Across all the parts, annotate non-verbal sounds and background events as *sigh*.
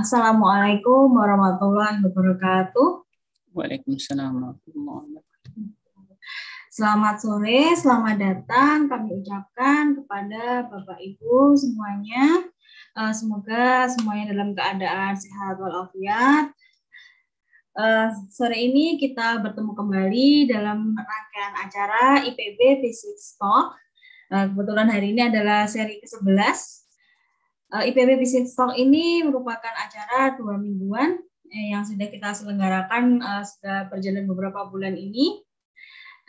Assalamualaikum warahmatullahi wabarakatuh. Waalaikumsalam warahmatullahi wabarakatuh. Selamat sore, selamat datang kami ucapkan kepada Bapak Ibu semuanya. Eh, semoga semuanya dalam keadaan sehat walafiat. Eh, sore ini kita bertemu kembali dalam rangkaian acara IPB Physics Talk. Eh, kebetulan hari ini adalah seri ke-11 Eh, IPB Business Talk ini merupakan acara dua mingguan eh, yang sudah kita selenggarakan eh, sudah berjalan beberapa bulan ini.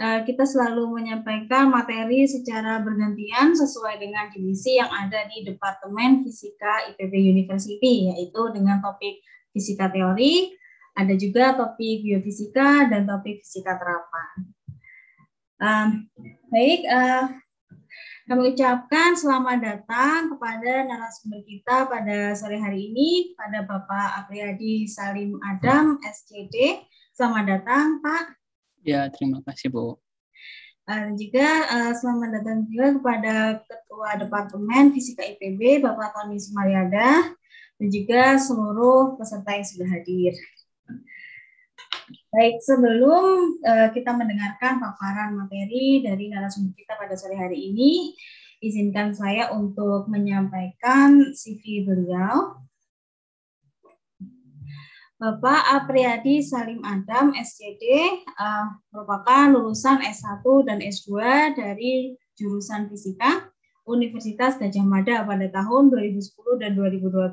Kita selalu menyampaikan materi secara bergantian sesuai dengan divisi yang ada di Departemen Fisika IPB University, yaitu dengan topik fisika teori, ada juga topik biofisika dan topik fisika terapan. baik, kami ucapkan selamat datang kepada narasumber kita pada sore hari ini, pada Bapak Apriyadi Salim Adam, SCD. Selamat datang, Pak. Ya, terima kasih, Bu. Eh, dan juga eh, selamat datang juga kepada Ketua Departemen Fisika IPB, Bapak Tony Sumaryada, dan juga seluruh peserta yang sudah hadir. Baik, sebelum uh, kita mendengarkan paparan materi dari narasumber kita pada sore hari ini, izinkan saya untuk menyampaikan CV beliau. Bapak Apriyadi Salim Adam, SJD, uh, eh, merupakan lulusan S1 dan S2 dari jurusan Fisika Universitas Gajah Mada pada tahun 2010 dan 2012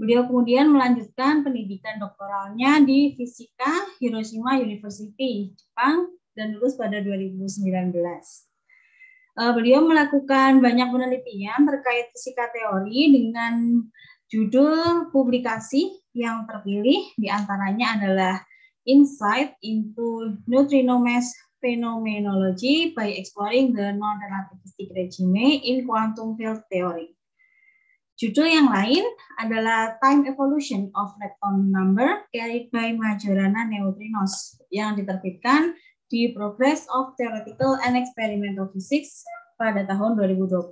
Beliau kemudian melanjutkan pendidikan doktoralnya di Fisika Hiroshima University, Jepang, dan lulus pada 2019. Eh, beliau melakukan banyak penelitian terkait fisika teori dengan judul publikasi yang terpilih diantaranya adalah Insight into Neutrino Mass Phenomenology by Exploring the Non-Relativistic Regime in Quantum Field Theory. Judul yang lain adalah Time Evolution of Lepton Number carried by Majorana Neutrinos yang diterbitkan di Progress of Theoretical and Experimental Physics pada tahun 2021.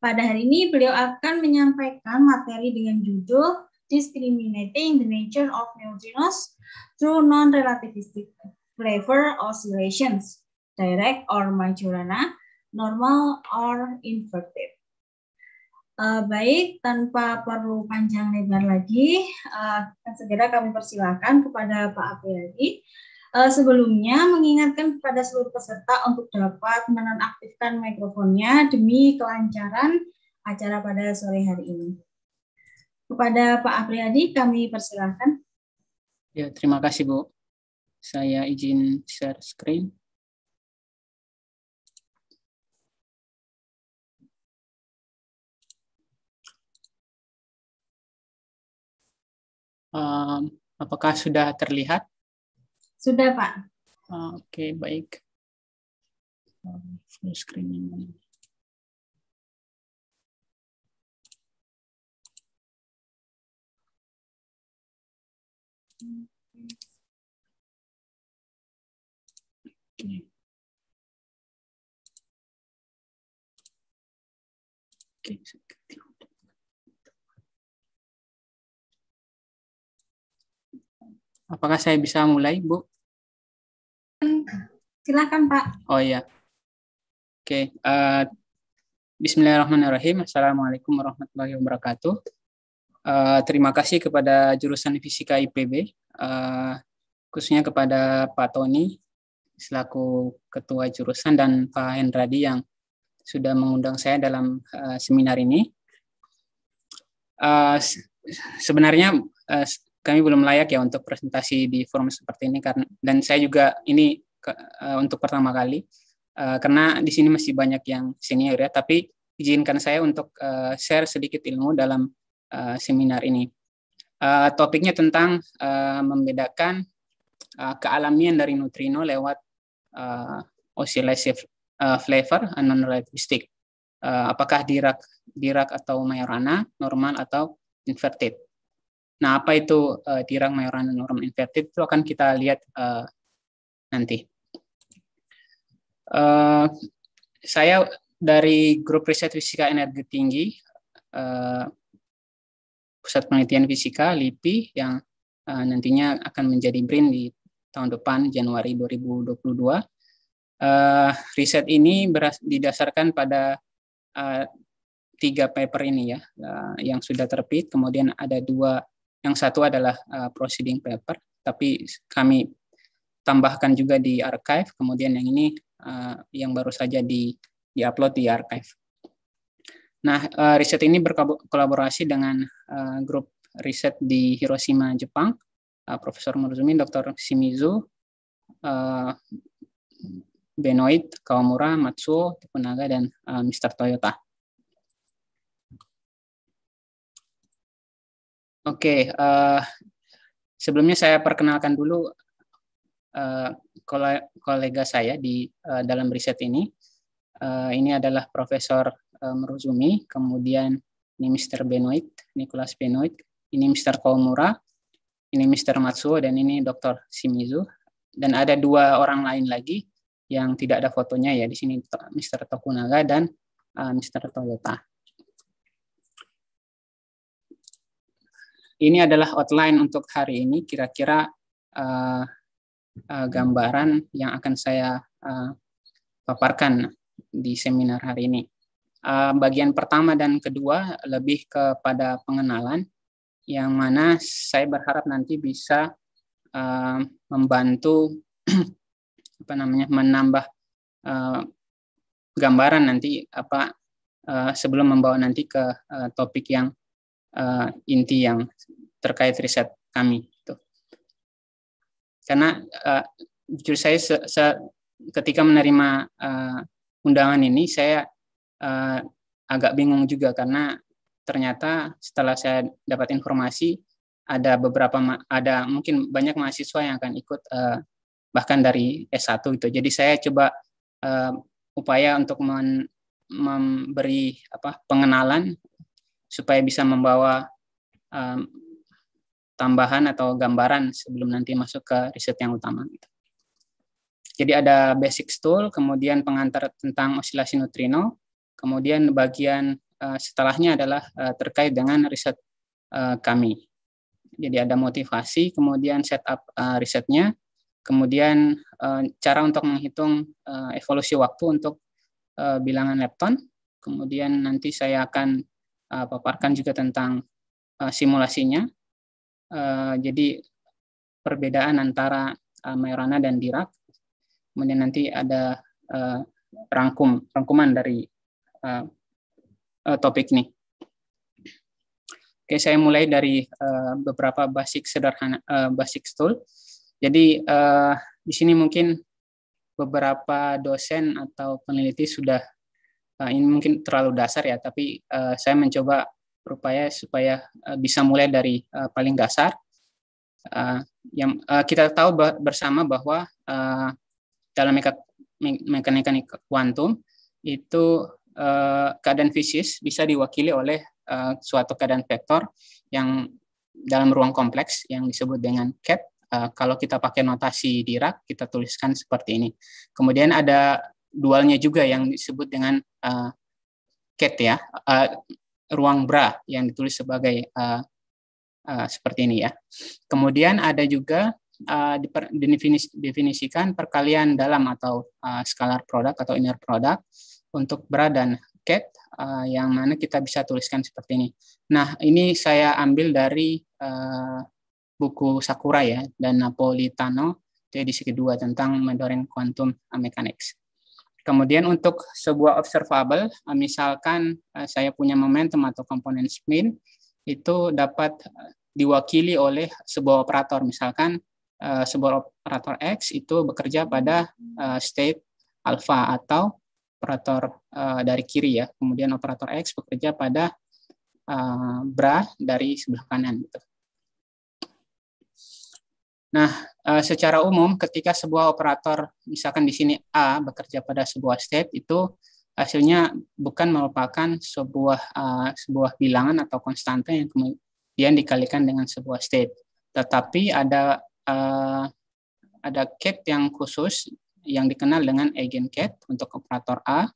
Pada hari ini beliau akan menyampaikan materi dengan judul Discriminating the Nature of Neutrinos Through Non-Relativistic Flavor Oscillations, Direct or Majorana, Normal or Inverted. Uh, baik, tanpa perlu panjang lebar lagi, uh, akan segera kami persilakan kepada Pak Apriyadi. Uh, eh, sebelumnya, mengingatkan kepada seluruh peserta untuk dapat menonaktifkan mikrofonnya demi kelancaran acara pada sore hari ini. Kepada Pak Apriyadi, kami persilahkan. Ya, terima kasih Bu. Saya izin share screen. apakah sudah terlihat? Sudah, Pak. Uh, Oke, okay, baik. Full screen Okay. Oke, okay, Apakah saya bisa mulai, Bu? Silakan, Pak. Oh iya. Oke. Okay. Uh, eh, Bismillahirrahmanirrahim. Assalamualaikum warahmatullahi wabarakatuh. Uh, terima kasih kepada jurusan Fisika IPB, uh, eh, khususnya kepada Pak Tony selaku Ketua Jurusan dan Pak Hendradi yang sudah mengundang saya dalam uh, seminar ini. Uh, sebenarnya uh, kami belum layak ya untuk presentasi di forum seperti ini karena dan saya juga ini ke, uh, untuk pertama kali uh, karena di sini masih banyak yang senior ya tapi izinkan saya untuk uh, share sedikit ilmu dalam uh, seminar ini uh, topiknya tentang uh, membedakan uh, kealamian dari neutrino lewat uh, oscillation uh, flavor and non-relativistic uh, apakah Dirac Dirac atau Majorana normal atau inverted Nah, apa itu uh, tirang mayoran dan norm inverted itu akan kita lihat uh, nanti. Uh, saya dari grup riset fisika energi tinggi uh, pusat penelitian fisika LIPI yang uh, nantinya akan menjadi BRIN di tahun depan Januari 2022. Uh, riset ini beras didasarkan pada uh, tiga paper ini ya uh, yang sudah terbit, kemudian ada dua yang satu adalah uh, proceeding paper, tapi kami tambahkan juga di archive. Kemudian yang ini uh, yang baru saja di upload di archive. Nah, uh, riset ini berkolaborasi dengan uh, grup riset di Hiroshima, Jepang, uh, Profesor Murzumi, Dr. Shimizu, uh, Benoit, Kawamura, Matsuo, Tepunaga, dan uh, Mr. Toyota. Oke, okay, uh, eh, sebelumnya saya perkenalkan dulu uh, kolega saya di uh, dalam riset ini. Uh, ini adalah Profesor uh, Meruzumi, kemudian ini Mr. Benoit, Nicholas Benoit, ini Mr. Komura, ini Mr. Matsuo, dan ini Dr. Shimizu. Dan ada dua orang lain lagi yang tidak ada fotonya ya di sini Mr. Tokunaga dan uh, Mr. Toyota. ini adalah outline untuk hari ini. Kira-kira uh, uh, gambaran yang akan saya uh, paparkan di seminar hari ini. Uh, bagian pertama dan kedua lebih kepada pengenalan, yang mana saya berharap nanti bisa uh, membantu *clears throat* apa namanya menambah uh, gambaran nanti apa uh, sebelum membawa nanti ke uh, topik yang uh, inti yang terkait riset kami. itu Karena uh, jujur saya se -se ketika menerima uh, undangan ini saya uh, agak bingung juga karena ternyata setelah saya dapat informasi ada beberapa ada mungkin banyak mahasiswa yang akan ikut uh, bahkan dari S1 itu Jadi saya coba uh, upaya untuk memberi apa pengenalan supaya bisa membawa um, tambahan atau gambaran sebelum nanti masuk ke riset yang utama Jadi ada basic tool, kemudian pengantar tentang osilasi neutrino, kemudian bagian uh, setelahnya adalah uh, terkait dengan riset uh, kami. Jadi ada motivasi, kemudian setup uh, risetnya, kemudian uh, cara untuk menghitung uh, evolusi waktu untuk uh, bilangan lepton, kemudian nanti saya akan uh, paparkan juga tentang uh, simulasinya. Uh, jadi perbedaan antara uh, Majorana dan Dirac. Kemudian nanti ada uh, rangkum rangkuman dari uh, uh, topik ini. Oke, saya mulai dari uh, beberapa basic sederhana uh, basic tool. Jadi uh, di sini mungkin beberapa dosen atau peneliti sudah uh, ini mungkin terlalu dasar ya, tapi uh, saya mencoba berupaya supaya uh, bisa mulai dari uh, paling dasar. Uh, yang uh, kita tahu bersama bahwa uh, dalam mekanika kuantum itu uh, keadaan fisis bisa diwakili oleh uh, suatu keadaan vektor yang dalam ruang kompleks yang disebut dengan cap. Uh, kalau kita pakai notasi Dirac, kita tuliskan seperti ini. Kemudian ada dualnya juga yang disebut dengan uh, cat ya, uh, ruang bra yang ditulis sebagai uh, uh, seperti ini ya. Kemudian ada juga uh, didefinis, definisikan perkalian dalam atau uh, skalar produk atau inner product untuk bra dan ket uh, yang mana kita bisa tuliskan seperti ini. Nah, ini saya ambil dari uh, buku Sakura ya dan Napolitano edisi kedua tentang Modern Quantum Mechanics. Kemudian untuk sebuah observable, eh, misalkan eh, saya punya momentum atau komponen spin, itu dapat eh, diwakili oleh sebuah operator. Misalkan sebuah operator X itu bekerja pada state alpha atau operator dari kiri ya. Kemudian operator X bekerja pada bra dari sebelah kanan. Gitu. Nah, Eh, secara umum ketika sebuah operator misalkan di sini A bekerja pada sebuah state itu hasilnya bukan merupakan sebuah uh, sebuah bilangan atau konstanta yang kemudian dikalikan dengan sebuah state tetapi ada uh, ada cat yang khusus yang dikenal dengan cat untuk operator A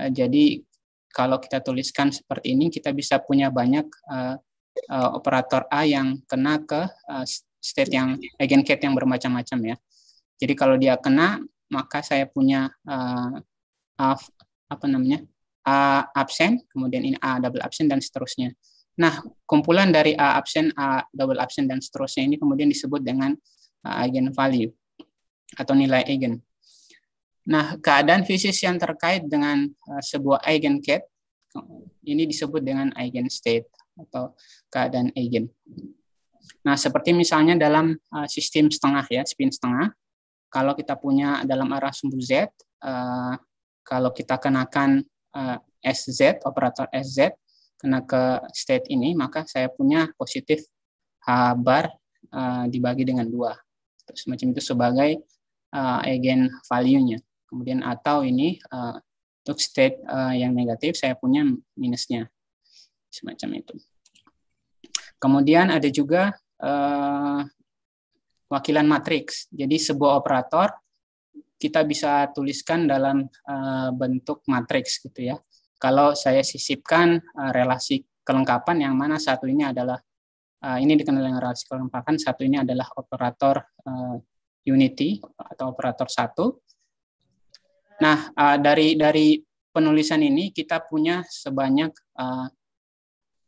uh, jadi kalau kita tuliskan seperti ini kita bisa punya banyak uh, uh, operator A yang kena ke uh, state yang cat yang bermacam-macam ya. Jadi kalau dia kena maka saya punya uh, apa namanya A absen, kemudian ini A double absen dan seterusnya. Nah, kumpulan dari A absen, A double absen dan seterusnya ini kemudian disebut dengan uh, value atau nilai eigen. Nah, keadaan fisis yang terkait dengan uh, sebuah eigenket ini disebut dengan eigenstate atau keadaan eigen. Nah, seperti misalnya dalam eh, sistem setengah ya, spin setengah, kalau kita punya dalam arah sumbu Z, eh, kalau kita kenakan eh, SZ, operator SZ, kena ke state ini, maka saya punya positif H bar dibagi dengan dua terus macam itu sebagai uh, eigen value-nya. Kemudian atau ini untuk state yang negatif, saya punya minusnya. Semacam itu. Kemudian ada juga uh, wakilan matriks. Jadi sebuah operator kita bisa tuliskan dalam uh, bentuk matriks gitu ya. Kalau saya sisipkan uh, relasi kelengkapan yang mana satu ini adalah uh, ini dikenal dengan relasi kelengkapan, satu ini adalah operator uh, unity atau operator satu. Nah, uh, dari dari penulisan ini kita punya sebanyak uh,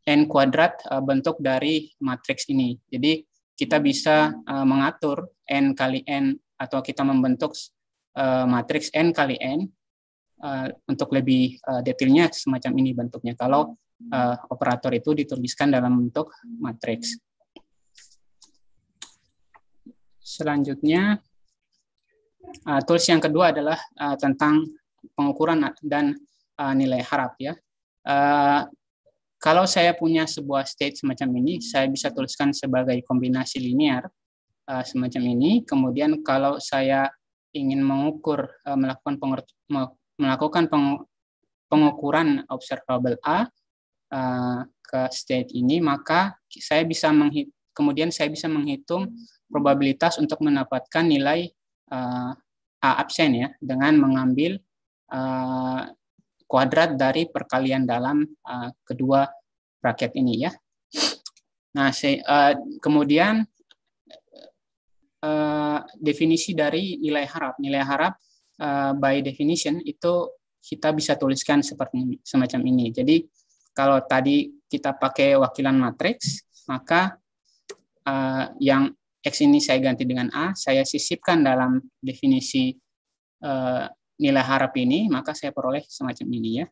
n kuadrat uh, bentuk dari matriks ini. Jadi kita bisa uh, mengatur n kali n atau kita membentuk uh, matriks n kali n uh, untuk lebih uh, detailnya semacam ini bentuknya. Kalau uh, operator itu dituliskan dalam bentuk matriks. Selanjutnya uh, tools yang kedua adalah uh, tentang pengukuran dan uh, nilai harap ya. Uh, kalau saya punya sebuah state semacam ini, saya bisa tuliskan sebagai kombinasi linear uh, semacam ini. Kemudian kalau saya ingin mengukur uh, melakukan melakukan peng pengukuran observable A uh, ke state ini, maka saya bisa kemudian saya bisa menghitung probabilitas untuk mendapatkan nilai uh, A absen ya dengan mengambil uh, kuadrat dari perkalian dalam uh, kedua bracket ini ya. Nah, se, uh, kemudian uh, definisi dari nilai harap. Nilai harap uh, by definition itu kita bisa tuliskan seperti ini, semacam ini. Jadi kalau tadi kita pakai wakilan matriks, maka uh, yang X ini saya ganti dengan A, saya sisipkan dalam definisi nilai harap ini, maka saya peroleh semacam ini ya.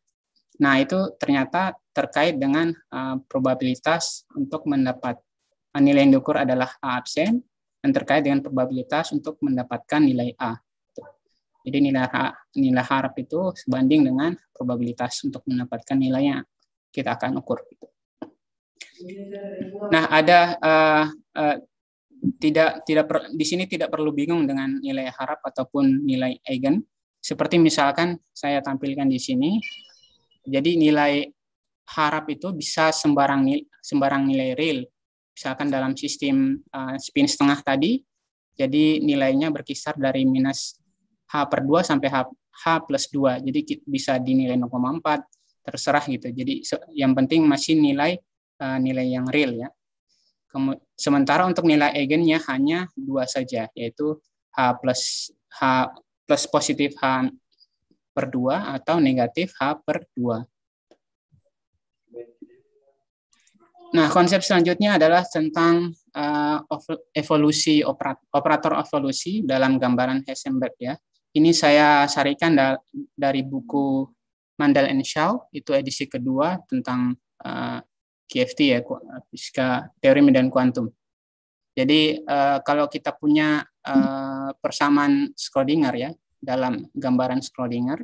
Nah, itu ternyata terkait dengan uh, probabilitas untuk mendapat uh, nilai yang diukur adalah A absen dan terkait dengan probabilitas untuk mendapatkan nilai A. Jadi nilai nilai harap itu sebanding dengan probabilitas untuk mendapatkan nilai yang kita akan ukur. Nah, ada uh, uh, tidak tidak per, di sini tidak perlu bingung dengan nilai harap ataupun nilai eigen seperti misalkan saya tampilkan di sini, jadi nilai harap itu bisa sembarang nilai, sembarang nilai real. Misalkan dalam sistem eh, spin setengah tadi, jadi nilainya berkisar dari minus H per 2 sampai H, H plus 2. Jadi bisa dinilai 0,4, terserah gitu. Jadi yang penting masih nilai eh, nilai yang real ya. sementara untuk nilai eigennya hanya dua saja, yaitu H plus H plus positif H per 2 atau negatif H per 2. Nah, konsep selanjutnya adalah tentang uh, evolusi operator, operator evolusi dalam gambaran Heisenberg ya. Ini saya sarikan da dari buku Mandel and Shaw, itu edisi kedua tentang uh, ya, fisika teori medan kuantum. Jadi uh, kalau kita punya uh, persamaan Schrodinger ya dalam gambaran Schrodinger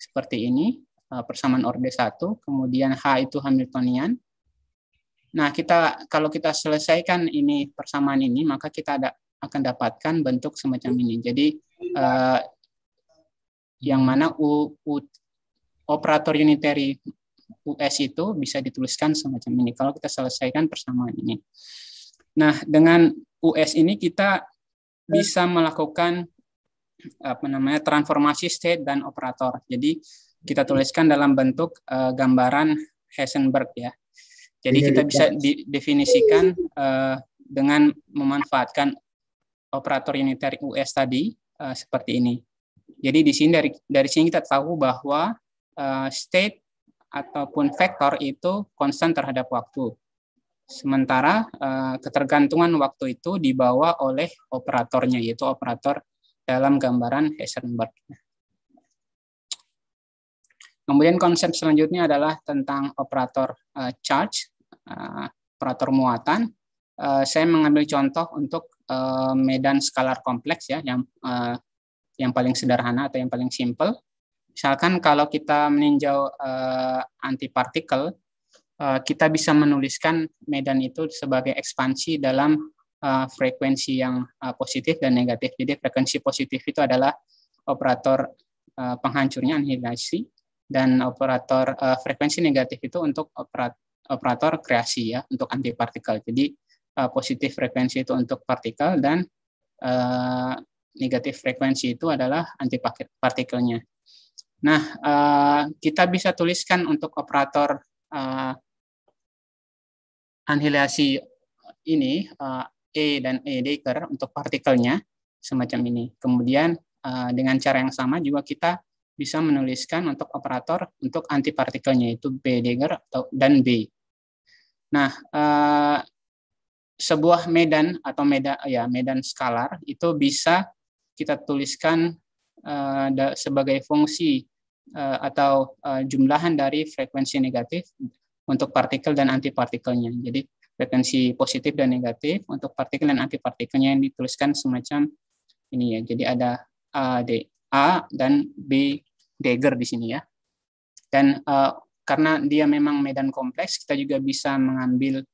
seperti ini uh, persamaan orde 1, kemudian H itu Hamiltonian. Nah, kita kalau kita selesaikan ini persamaan ini maka kita ada akan dapatkan bentuk semacam ini. Jadi uh, yang mana U, U, operator unitary US itu bisa dituliskan semacam ini kalau kita selesaikan persamaan ini. Nah, dengan US ini kita hmm. bisa melakukan apa namanya transformasi state dan operator. Jadi kita hmm. tuliskan dalam bentuk uh, gambaran Heisenberg ya. Jadi iya, kita iya. bisa didefinisikan uh, eh, dengan memanfaatkan operator unitary US tadi uh, seperti ini. Jadi di sini dari dari sini kita tahu bahwa uh, state ataupun vektor itu konstan terhadap waktu. Sementara uh, ketergantungan waktu itu dibawa oleh operatornya, yaitu operator dalam gambaran Heisenberg. Kemudian konsep selanjutnya adalah tentang operator uh, charge, uh, operator muatan. Uh, saya mengambil contoh untuk uh, medan skalar kompleks ya, yang uh, yang paling sederhana atau yang paling simple. Misalkan kalau kita meninjau uh, antipartikel Eh, kita bisa menuliskan medan itu sebagai ekspansi dalam eh, frekuensi yang eh, positif dan negatif. Jadi frekuensi positif itu adalah operator penghancurnya anihilasi dan operator frekuensi negatif itu untuk operator, operator kreasi ya untuk antipartikel. Jadi positif frekuensi itu untuk partikel dan negatif frekuensi itu adalah antipartikelnya. Nah, kita bisa tuliskan untuk operator anihilasi uh, ini uh, E dan E Dekker untuk partikelnya semacam ini. Kemudian uh, dengan cara yang sama juga kita bisa menuliskan untuk operator untuk antipartikelnya itu B Dekker atau dan B. Nah, uh, sebuah medan atau medan ya medan skalar itu bisa kita tuliskan uh, sebagai fungsi uh, atau uh, jumlahan dari frekuensi negatif untuk partikel dan antipartikelnya. Jadi frekuensi positif dan negatif untuk partikel dan antipartikelnya yang dituliskan semacam ini ya. Jadi ada A, D, A dan B dagger di sini ya. Dan uh, karena dia memang medan kompleks, kita juga bisa mengambil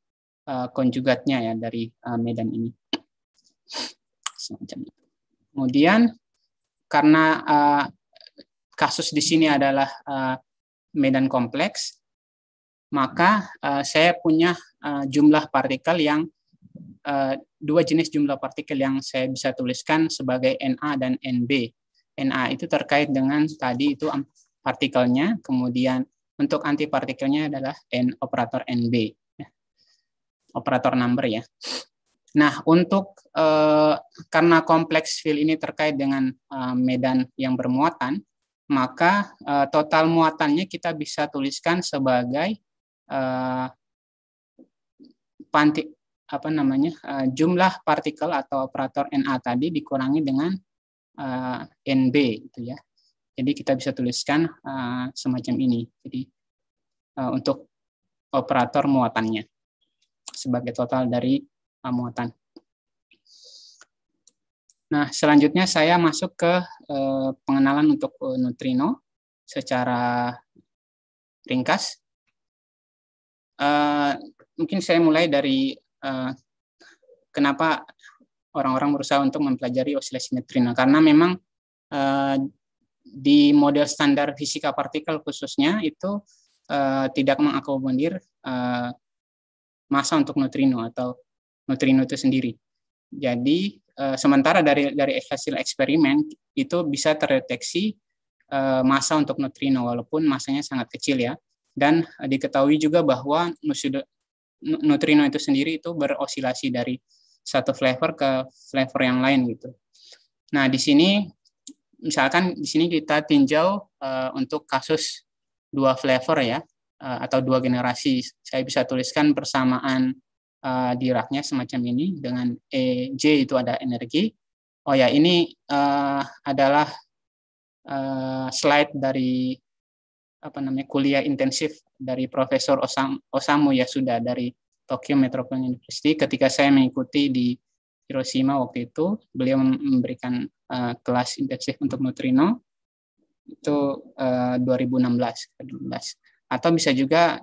uh, konjugatnya ya dari uh, medan ini. Semacam Kemudian karena uh, kasus di sini adalah uh, medan kompleks, maka uh, saya punya uh, jumlah partikel yang uh, dua jenis jumlah partikel yang saya bisa tuliskan sebagai Na dan Nb. Na itu terkait dengan tadi itu partikelnya, kemudian untuk antipartikelnya adalah N operator Nb. Ya. Operator number ya. Nah, untuk uh, karena kompleks field ini terkait dengan uh, medan yang bermuatan, maka uh, total muatannya kita bisa tuliskan sebagai uh, panti apa namanya uh, jumlah partikel atau operator na tadi dikurangi dengan uh, eh, nb gitu ya. Jadi kita bisa tuliskan uh, semacam ini. Jadi uh, untuk operator muatannya sebagai total dari uh, muatan. Nah, selanjutnya saya masuk ke uh, pengenalan untuk uh, neutrino secara ringkas. Eh, mungkin saya mulai dari uh, kenapa orang-orang berusaha untuk mempelajari osilasi neutrino karena memang uh, di model standar fisika partikel khususnya itu uh, tidak mengakomodir uh, masa untuk neutrino atau neutrino itu sendiri. Jadi uh, sementara dari dari hasil eksperimen itu bisa terdeteksi uh, masa untuk neutrino walaupun masanya sangat kecil ya. Dan eh, diketahui juga bahwa neutrino itu sendiri itu berosilasi dari satu flavor ke flavor yang lain gitu. Nah, di sini misalkan di sini kita tinjau uh, untuk kasus dua flavor ya uh, atau dua generasi. Saya bisa tuliskan persamaan uh, di semacam ini dengan EJ itu ada energi. Oh ya, ini uh, adalah uh, slide dari apa namanya kuliah intensif dari Profesor Osam, Osamu ya sudah dari Tokyo Metropolitan University ketika saya mengikuti di Hiroshima waktu itu beliau memberikan uh, kelas intensif untuk neutrino itu uh, 2016 2016 atau bisa juga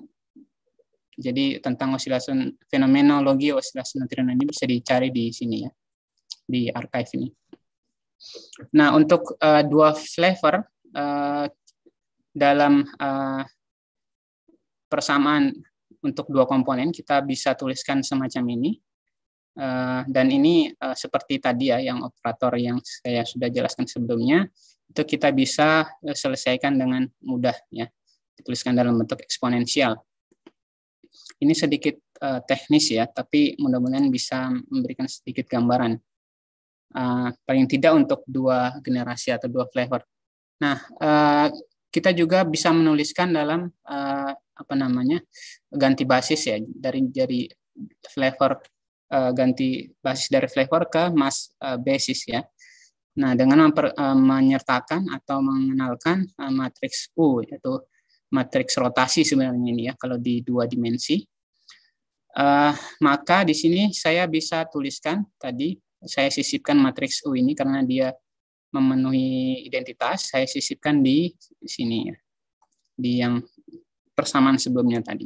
jadi tentang osilasi fenomenologi osilasi neutrino ini bisa dicari di sini ya di archive ini. Nah untuk uh, dua flavor uh, dalam uh, persamaan untuk dua komponen kita bisa tuliskan semacam ini. Uh, dan ini uh, seperti tadi ya yang operator yang saya sudah jelaskan sebelumnya itu kita bisa selesaikan dengan mudah ya dituliskan dalam bentuk eksponensial. Ini sedikit uh, teknis ya, tapi mudah-mudahan bisa memberikan sedikit gambaran uh, paling tidak untuk dua generasi atau dua flavor. Nah, uh, kita juga bisa menuliskan dalam uh, apa namanya ganti basis ya dari dari flavor uh, ganti basis dari flavor ke mass uh, basis ya. Nah dengan memper, uh, menyertakan atau mengenalkan uh, matriks U yaitu matriks rotasi sebenarnya ini ya kalau di dua dimensi. Uh, maka di sini saya bisa tuliskan tadi saya sisipkan matriks U ini karena dia memenuhi identitas saya sisipkan di sini ya di yang persamaan sebelumnya tadi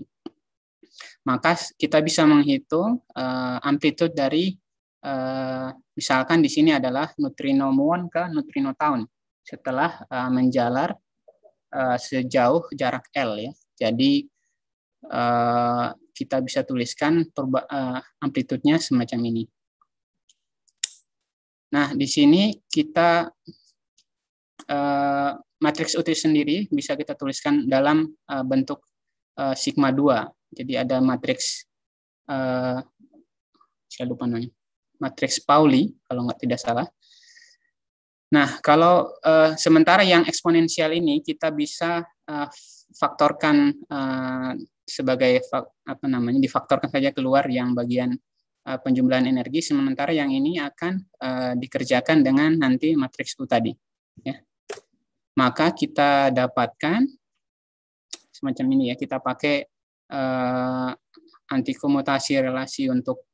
maka kita bisa menghitung uh, amplitude dari uh, misalkan di sini adalah neutrino muon ke neutrino tahun setelah uh, menjalar uh, sejauh jarak L ya. Jadi uh, kita bisa tuliskan amplitudnya uh, amplitudenya semacam ini. Nah, di sini kita eh, matriks UT sendiri bisa kita tuliskan dalam uh, bentuk uh, sigma 2. Jadi ada matriks eh, saya lupa namanya. Matriks Pauli kalau nggak tidak salah. Nah, kalau uh, sementara yang eksponensial ini kita bisa uh, faktorkan uh, sebagai apa namanya difaktorkan saja keluar yang bagian Eh, penjumlahan energi sementara yang ini akan uh, dikerjakan dengan nanti matriks U tadi ya maka kita dapatkan semacam ini ya kita pakai uh, eh, komutasi relasi untuk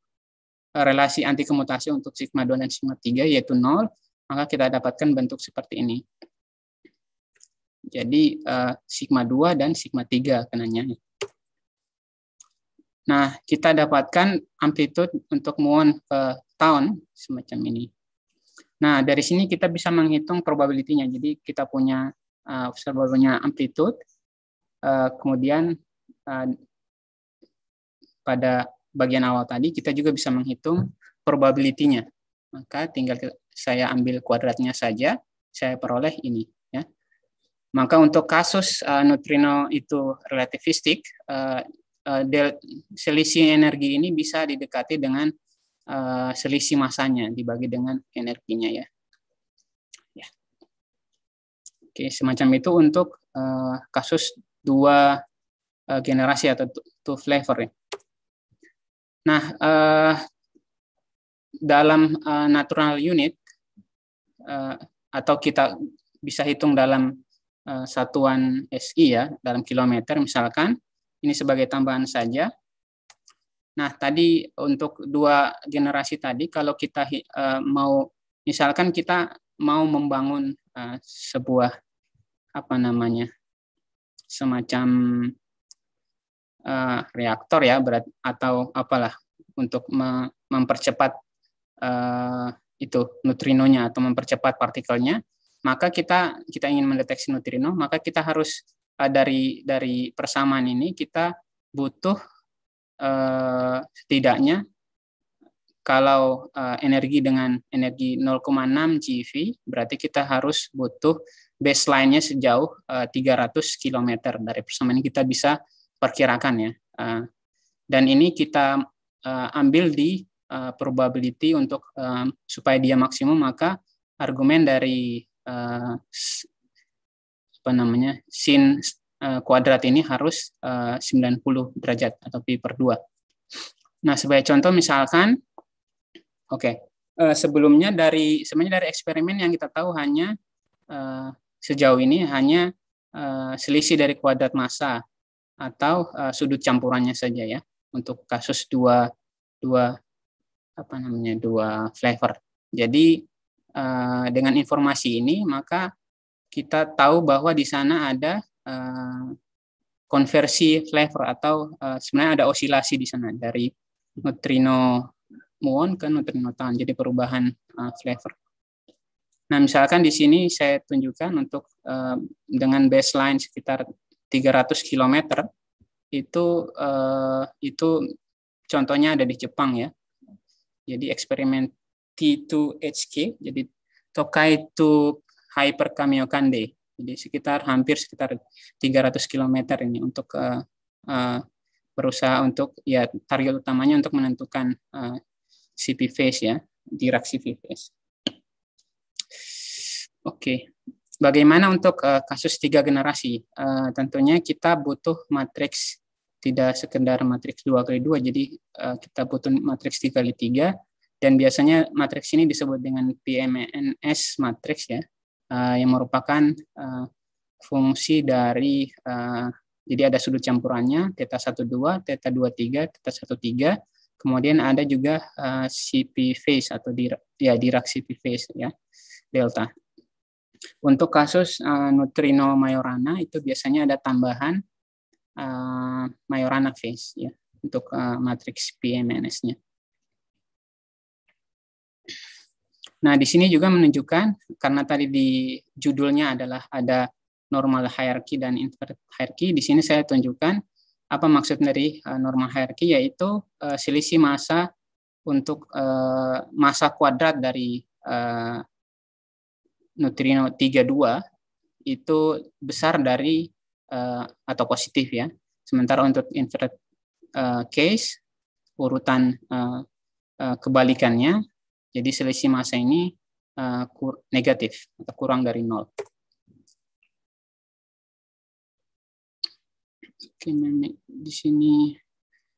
uh, relasi komutasi untuk sigma 2 dan sigma 3 yaitu nol. maka kita dapatkan bentuk seperti ini jadi uh, sigma 2 dan sigma 3 kenanya Nah, kita dapatkan amplitude untuk muon ke eh, tahun semacam ini. Nah, dari sini kita bisa menghitung probability Jadi kita punya uh, eh, observable amplitude, uh, kemudian uh, pada bagian awal tadi kita juga bisa menghitung probability Maka tinggal saya ambil kuadratnya saja, saya peroleh ini. Ya. Maka untuk kasus uh, neutrino itu relativistik, uh, Eh, selisih energi ini bisa didekati dengan eh, selisih masanya dibagi dengan energinya ya. ya. Oke, semacam itu untuk eh, kasus dua generasi atau two flavor ya. Nah, dalam natural unit atau kita bisa hitung dalam satuan SI ya, dalam kilometer misalkan ini sebagai tambahan saja. Nah, tadi untuk dua generasi tadi, kalau kita uh, mau, misalkan kita mau membangun uh, sebuah apa namanya, semacam uh, reaktor ya, berat atau apalah untuk me mempercepat uh, itu neutrinonya atau mempercepat partikelnya, maka kita kita ingin mendeteksi neutrino, maka kita harus Eh, dari dari persamaan ini kita butuh eh, setidaknya kalau eh, energi dengan energi 0,6 GeV berarti kita harus butuh baseline-nya sejauh eh, 300 km dari persamaan ini kita bisa perkirakan ya. Eh, dan ini kita eh, ambil di eh, probability untuk eh, supaya dia maksimum maka argumen dari eh, apa namanya sin eh, kuadrat ini harus 90 eh, derajat atau pi per 2. Nah sebagai contoh misalkan, oke okay, eh, sebelumnya dari sebenarnya dari eksperimen yang kita tahu hanya sejauh ini hanya selisih dari kuadrat massa atau sudut campurannya saja ya untuk kasus dua dua apa namanya dua flavor. Jadi dengan informasi ini maka kita tahu bahwa di sana ada uh, konversi flavor atau uh, sebenarnya ada osilasi di sana dari neutrino muon ke neutrino tan, jadi perubahan uh, flavor. Nah, misalkan di sini saya tunjukkan untuk uh, dengan baseline sekitar 300 km itu uh, itu contohnya ada di Jepang ya. Jadi eksperimen T2HK, jadi Tokai to Hyperkamiokande. Jadi sekitar hampir sekitar 300 km ini untuk uh, uh, berusaha untuk ya target utamanya untuk menentukan uh, eh, CP phase ya, Dirac CP phase. Oke. Okay. Bagaimana untuk uh, kasus tiga generasi? Uh, tentunya kita butuh matriks tidak sekedar matriks dua kali dua, jadi uh, kita butuh matriks tiga kali tiga dan biasanya matriks ini disebut dengan PMNS matriks ya. Eh, yang merupakan uh, fungsi dari uh, jadi ada sudut campurannya theta 12, theta 23, theta 13. Kemudian ada juga uh, CP phase atau ya Dirac CP phase ya delta. Untuk kasus uh, neutrino majorana itu biasanya ada tambahan uh, majorana phase ya untuk uh, matriks PMNS-nya. Nah, di sini juga menunjukkan karena tadi di judulnya adalah ada normal hierarki dan invert hierarki. Di sini saya tunjukkan apa maksud dari uh, normal hierarki yaitu uh, selisih massa untuk uh, massa kuadrat dari uh, neutrino 32 itu besar dari uh, atau positif ya. Sementara untuk invert uh, case urutan uh, uh, kebalikannya jadi selisih masa ini uh, negatif atau kurang dari nol. Oke, di sini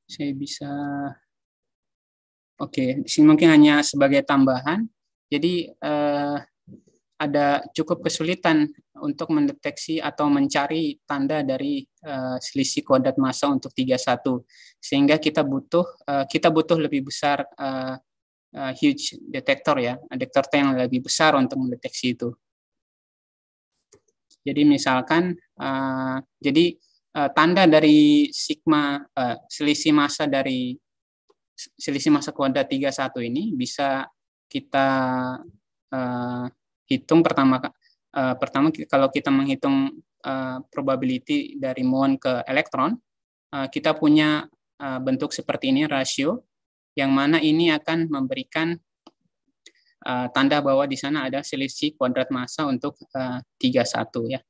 saya bisa Oke, di sini mungkin hanya sebagai tambahan. Jadi eh, ada cukup kesulitan untuk mendeteksi atau mencari tanda dari eh, selisih kuadrat masa untuk 31. Sehingga kita butuh eh, kita butuh lebih besar eh, uh, huge detector ya, detector yang lebih besar untuk mendeteksi itu. Jadi misalkan, uh, jadi uh, tanda dari sigma uh, selisih massa dari selisih massa kuadrat 31 ini bisa kita uh, hitung pertama uh, pertama kalau kita menghitung uh, probability dari muon ke elektron, uh, kita punya uh, bentuk seperti ini rasio yang mana ini akan memberikan uh, tanda bahwa di sana ada selisih kuadrat massa untuk uh, eh, 31 ya.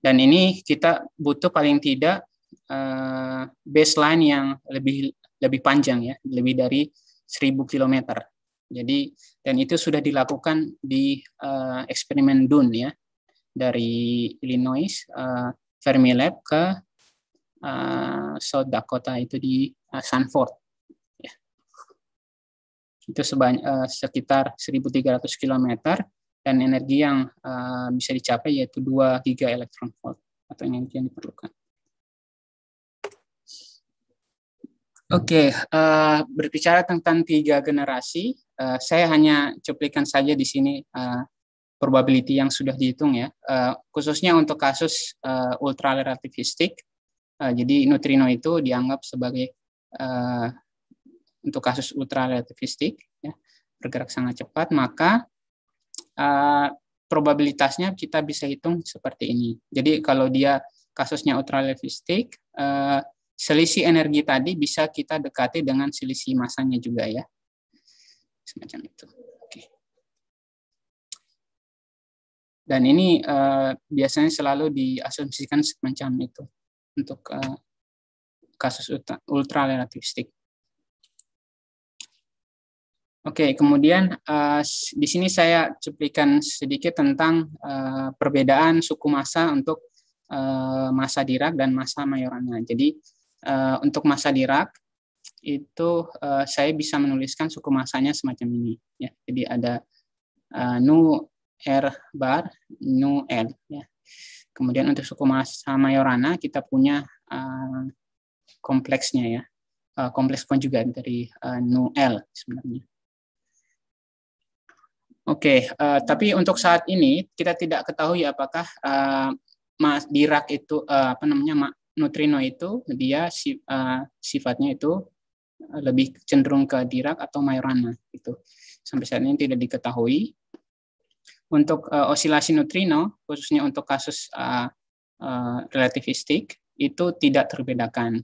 Dan ini kita butuh paling tidak uh, baseline yang lebih lebih panjang ya, lebih dari 1000 km. Jadi dan itu sudah dilakukan di uh, eksperimen Dun ya dari Illinois uh, Fermilab ke uh, South Dakota itu di uh, Sanford itu sebanyak uh, eh, sekitar 1.300 km dan energi yang uh, bisa dicapai yaitu 2 giga elektron volt atau energi yang diperlukan. Oke, okay, uh, eh, berbicara tentang tiga generasi, uh, saya hanya cuplikan saja di sini uh, probability yang sudah dihitung ya, uh, khususnya untuk kasus uh, relativistik, Uh, jadi neutrino itu dianggap sebagai uh, untuk kasus ultrarelativistik ya, bergerak sangat cepat, maka uh, probabilitasnya kita bisa hitung seperti ini. Jadi kalau dia kasusnya ultrarelativistik, uh, selisih energi tadi bisa kita dekati dengan selisih masanya juga ya. Semacam itu. Dan ini uh, biasanya selalu diasumsikan semacam itu untuk uh, kasus ultra, ultra relativistik. Oke, okay, kemudian uh, di sini saya cuplikan sedikit tentang uh, perbedaan suku massa untuk uh, masa Dirac dan massa Mayorana. Jadi uh, untuk massa Dirac itu uh, saya bisa menuliskan suku masanya semacam ini. Ya, jadi ada uh, nu r bar nu l. Ya. Kemudian untuk suku massa Mayorana kita punya uh, kompleksnya ya, uh, kompleks juga dari uh, nu l sebenarnya. Oke, okay, uh, eh, tapi untuk saat ini kita tidak ketahui apakah uh, mas di itu uh, apa namanya mak, neutrino itu dia si, uh, sifatnya itu lebih cenderung ke dirak atau Majorana itu Sampai saat ini tidak diketahui. Untuk uh, osilasi neutrino khususnya untuk kasus uh, uh, relativistik itu tidak terbedakan.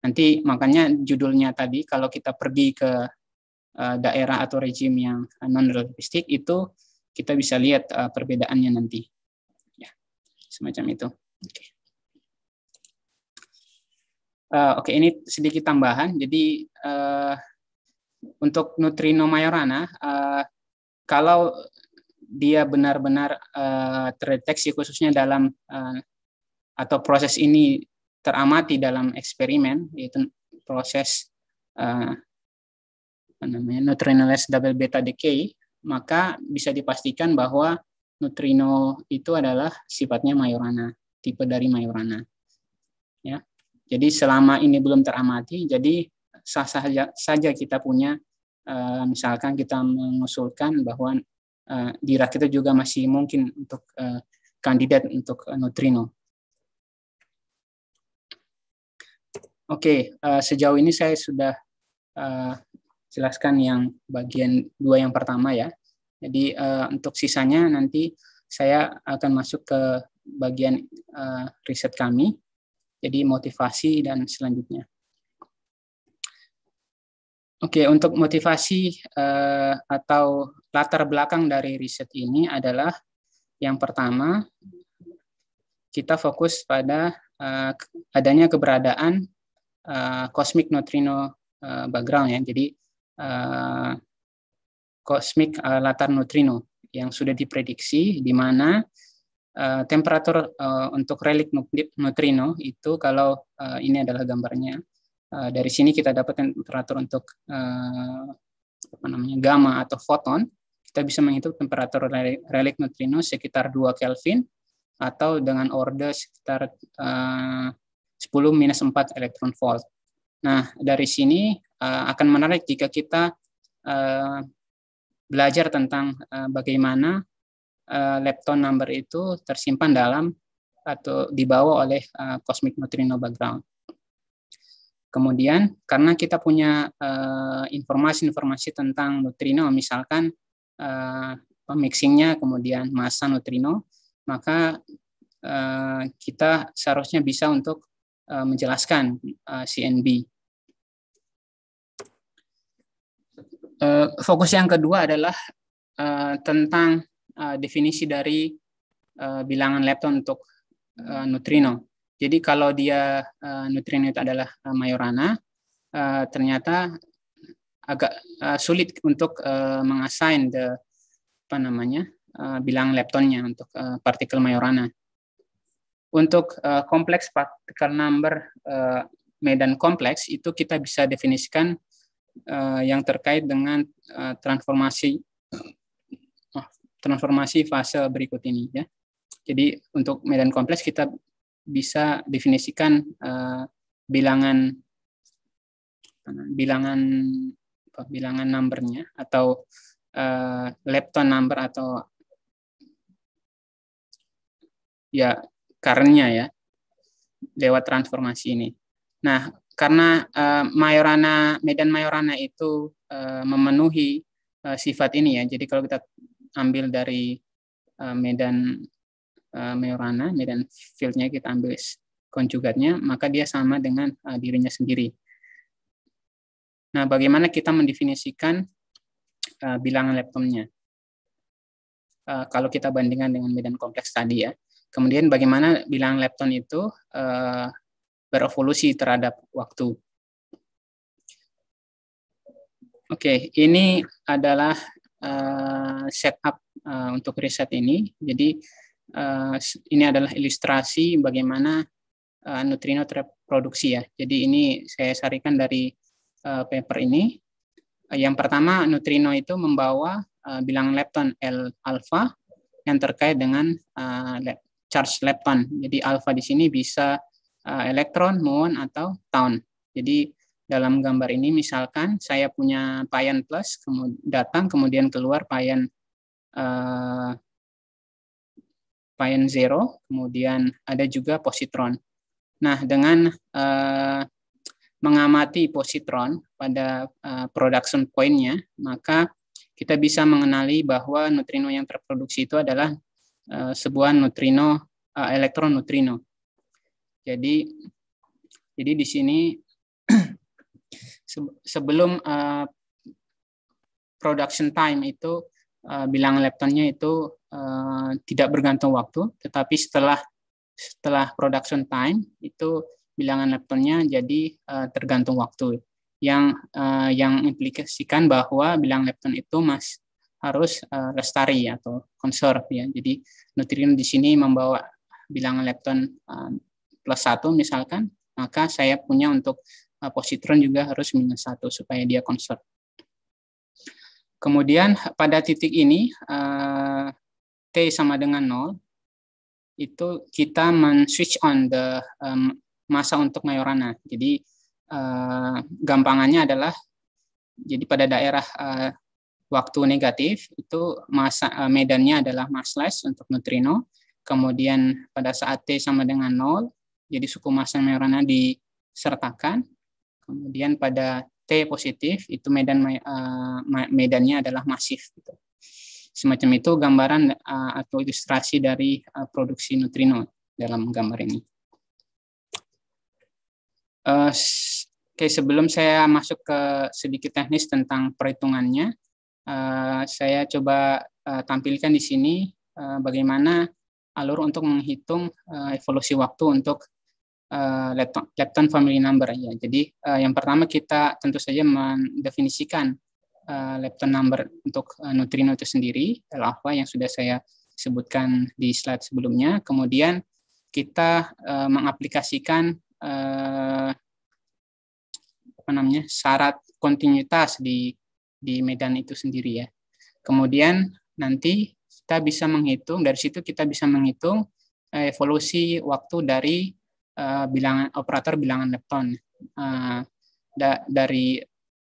Nanti makanya judulnya tadi kalau kita pergi ke Eh, daerah atau rejim yang eh, non relativistik itu kita bisa lihat eh, perbedaannya nanti ya semacam itu oke okay. uh, okay, ini sedikit tambahan jadi uh, untuk neutrino majorana uh, kalau dia benar-benar uh, terdeteksi khususnya dalam uh, atau proses ini teramati dalam eksperimen yaitu proses uh, namanya neutrino double beta decay, maka bisa dipastikan bahwa neutrino itu adalah sifatnya Majorana, tipe dari Majorana. Ya. Jadi selama ini belum teramati, jadi sah-sah saja kita punya uh, misalkan kita mengusulkan bahwa uh, itu juga masih mungkin untuk eh, kandidat untuk neutrino. Oke, okay, uh, sejauh ini saya sudah uh, jelaskan yang bagian dua yang pertama ya. Jadi uh, untuk sisanya nanti saya akan masuk ke bagian uh, riset kami. Jadi motivasi dan selanjutnya. Oke, untuk motivasi uh, atau latar belakang dari riset ini adalah yang pertama kita fokus pada uh, adanya keberadaan uh, cosmic neutrino uh, background ya. Jadi Eh, kosmik uh, eh, latar neutrino yang sudah diprediksi di mana uh, temperatur uh, untuk relik neutrino itu kalau uh, ini adalah gambarnya uh, dari sini kita dapat temperatur untuk uh, apa namanya gamma atau foton kita bisa menghitung temperatur relik neutrino sekitar 2 Kelvin atau dengan order sekitar uh, 10 minus 4 elektron volt. Nah, dari sini uh, akan menarik jika kita uh, belajar tentang uh, bagaimana uh, lepton number itu tersimpan dalam atau dibawa oleh uh, cosmic neutrino background. Kemudian karena kita punya informasi-informasi uh, tentang neutrino, misalkan uh, mixingnya kemudian massa neutrino, maka uh, kita seharusnya bisa untuk uh, menjelaskan uh, CNB Uh, fokus yang kedua adalah uh, tentang uh, definisi dari uh, bilangan lepton untuk uh, neutrino. Jadi kalau dia uh, neutrino itu adalah uh, Majorana, uh, ternyata agak uh, sulit untuk uh, mengassign the apa namanya uh, bilang leptonnya untuk uh, partikel Majorana. Untuk uh, kompleks partikel number uh, medan kompleks itu kita bisa definisikan uh, yang terkait dengan uh, transformasi uh, transformasi fase berikut ini ya. Jadi untuk medan kompleks kita bisa definisikan uh, bilangan bilangan apa, bilangan numbernya atau uh, lepton number atau ya karenya ya lewat transformasi ini. Nah, karena uh, eh, Mayorana Medan Mayorana itu uh, memenuhi uh, sifat ini ya. Jadi kalau kita ambil dari uh, Medan uh, Mayorana, Medan fieldnya kita ambil konjugatnya, maka dia sama dengan uh, dirinya sendiri. Nah, bagaimana kita mendefinisikan uh, bilangan leptonnya? Uh, kalau kita bandingkan dengan medan kompleks tadi ya. Kemudian bagaimana bilangan lepton itu uh, berevolusi terhadap waktu. Oke, okay, ini adalah uh, setup uh, untuk riset ini. Jadi uh, ini adalah ilustrasi bagaimana uh, neutrino terproduksi ya. Jadi ini saya sarikan dari uh, paper ini. Uh, yang pertama, neutrino itu membawa uh, bilangan lepton L alpha yang terkait dengan uh, charge lepton. Jadi alpha di sini bisa uh, elektron, muon, atau tahun. Jadi dalam gambar ini misalkan saya punya pion plus kemud datang kemudian keluar pion uh, eh, pion zero, kemudian ada juga positron. Nah, dengan uh, mengamati positron pada uh, production pointnya, maka kita bisa mengenali bahwa neutrino yang terproduksi itu adalah uh, sebuah neutrino uh, elektron neutrino. Jadi jadi di sini *clears throat* sebelum uh, production time itu uh, eh, bilangan leptonnya itu uh, tidak bergantung waktu, tetapi setelah setelah production time itu bilangan leptonnya jadi uh, tergantung waktu yang uh, yang implikasikan bahwa bilangan lepton itu mas harus uh, lestari atau konserv ya. Jadi nutrien di sini membawa bilangan lepton uh, plus satu misalkan, maka saya punya untuk eh, positron juga harus minus satu supaya dia konserv. Kemudian iya. pada titik ini, eh, T sama dengan nol itu kita men-switch on the eh, masa untuk Majorana. Jadi gampangannya adalah, jadi pada daerah waktu negatif itu masa medannya adalah massless untuk neutrino. Kemudian pada saat T sama dengan nol jadi suku massa merahnya disertakan. Kemudian pada T positif itu medan eh, medannya adalah masif gitu. Semacam itu gambaran eh, atau ilustrasi dari eh, produksi neutrino dalam gambar ini. Oke, sebelum saya masuk ke sedikit teknis tentang perhitungannya, saya coba tampilkan di sini bagaimana alur untuk menghitung evolusi waktu untuk uh, eh, Lepton, family number ya. Jadi uh, yang pertama kita tentu saja mendefinisikan uh, eh, Lepton number untuk uh, nutrino itu sendiri, alfa yang sudah saya sebutkan di slide sebelumnya. Kemudian kita uh, mengaplikasikan uh, apa namanya syarat kontinuitas di di medan itu sendiri ya. Kemudian nanti kita bisa menghitung dari situ kita bisa menghitung evolusi waktu dari Eh, bilangan operator bilangan lepton. Uh, eh, da dari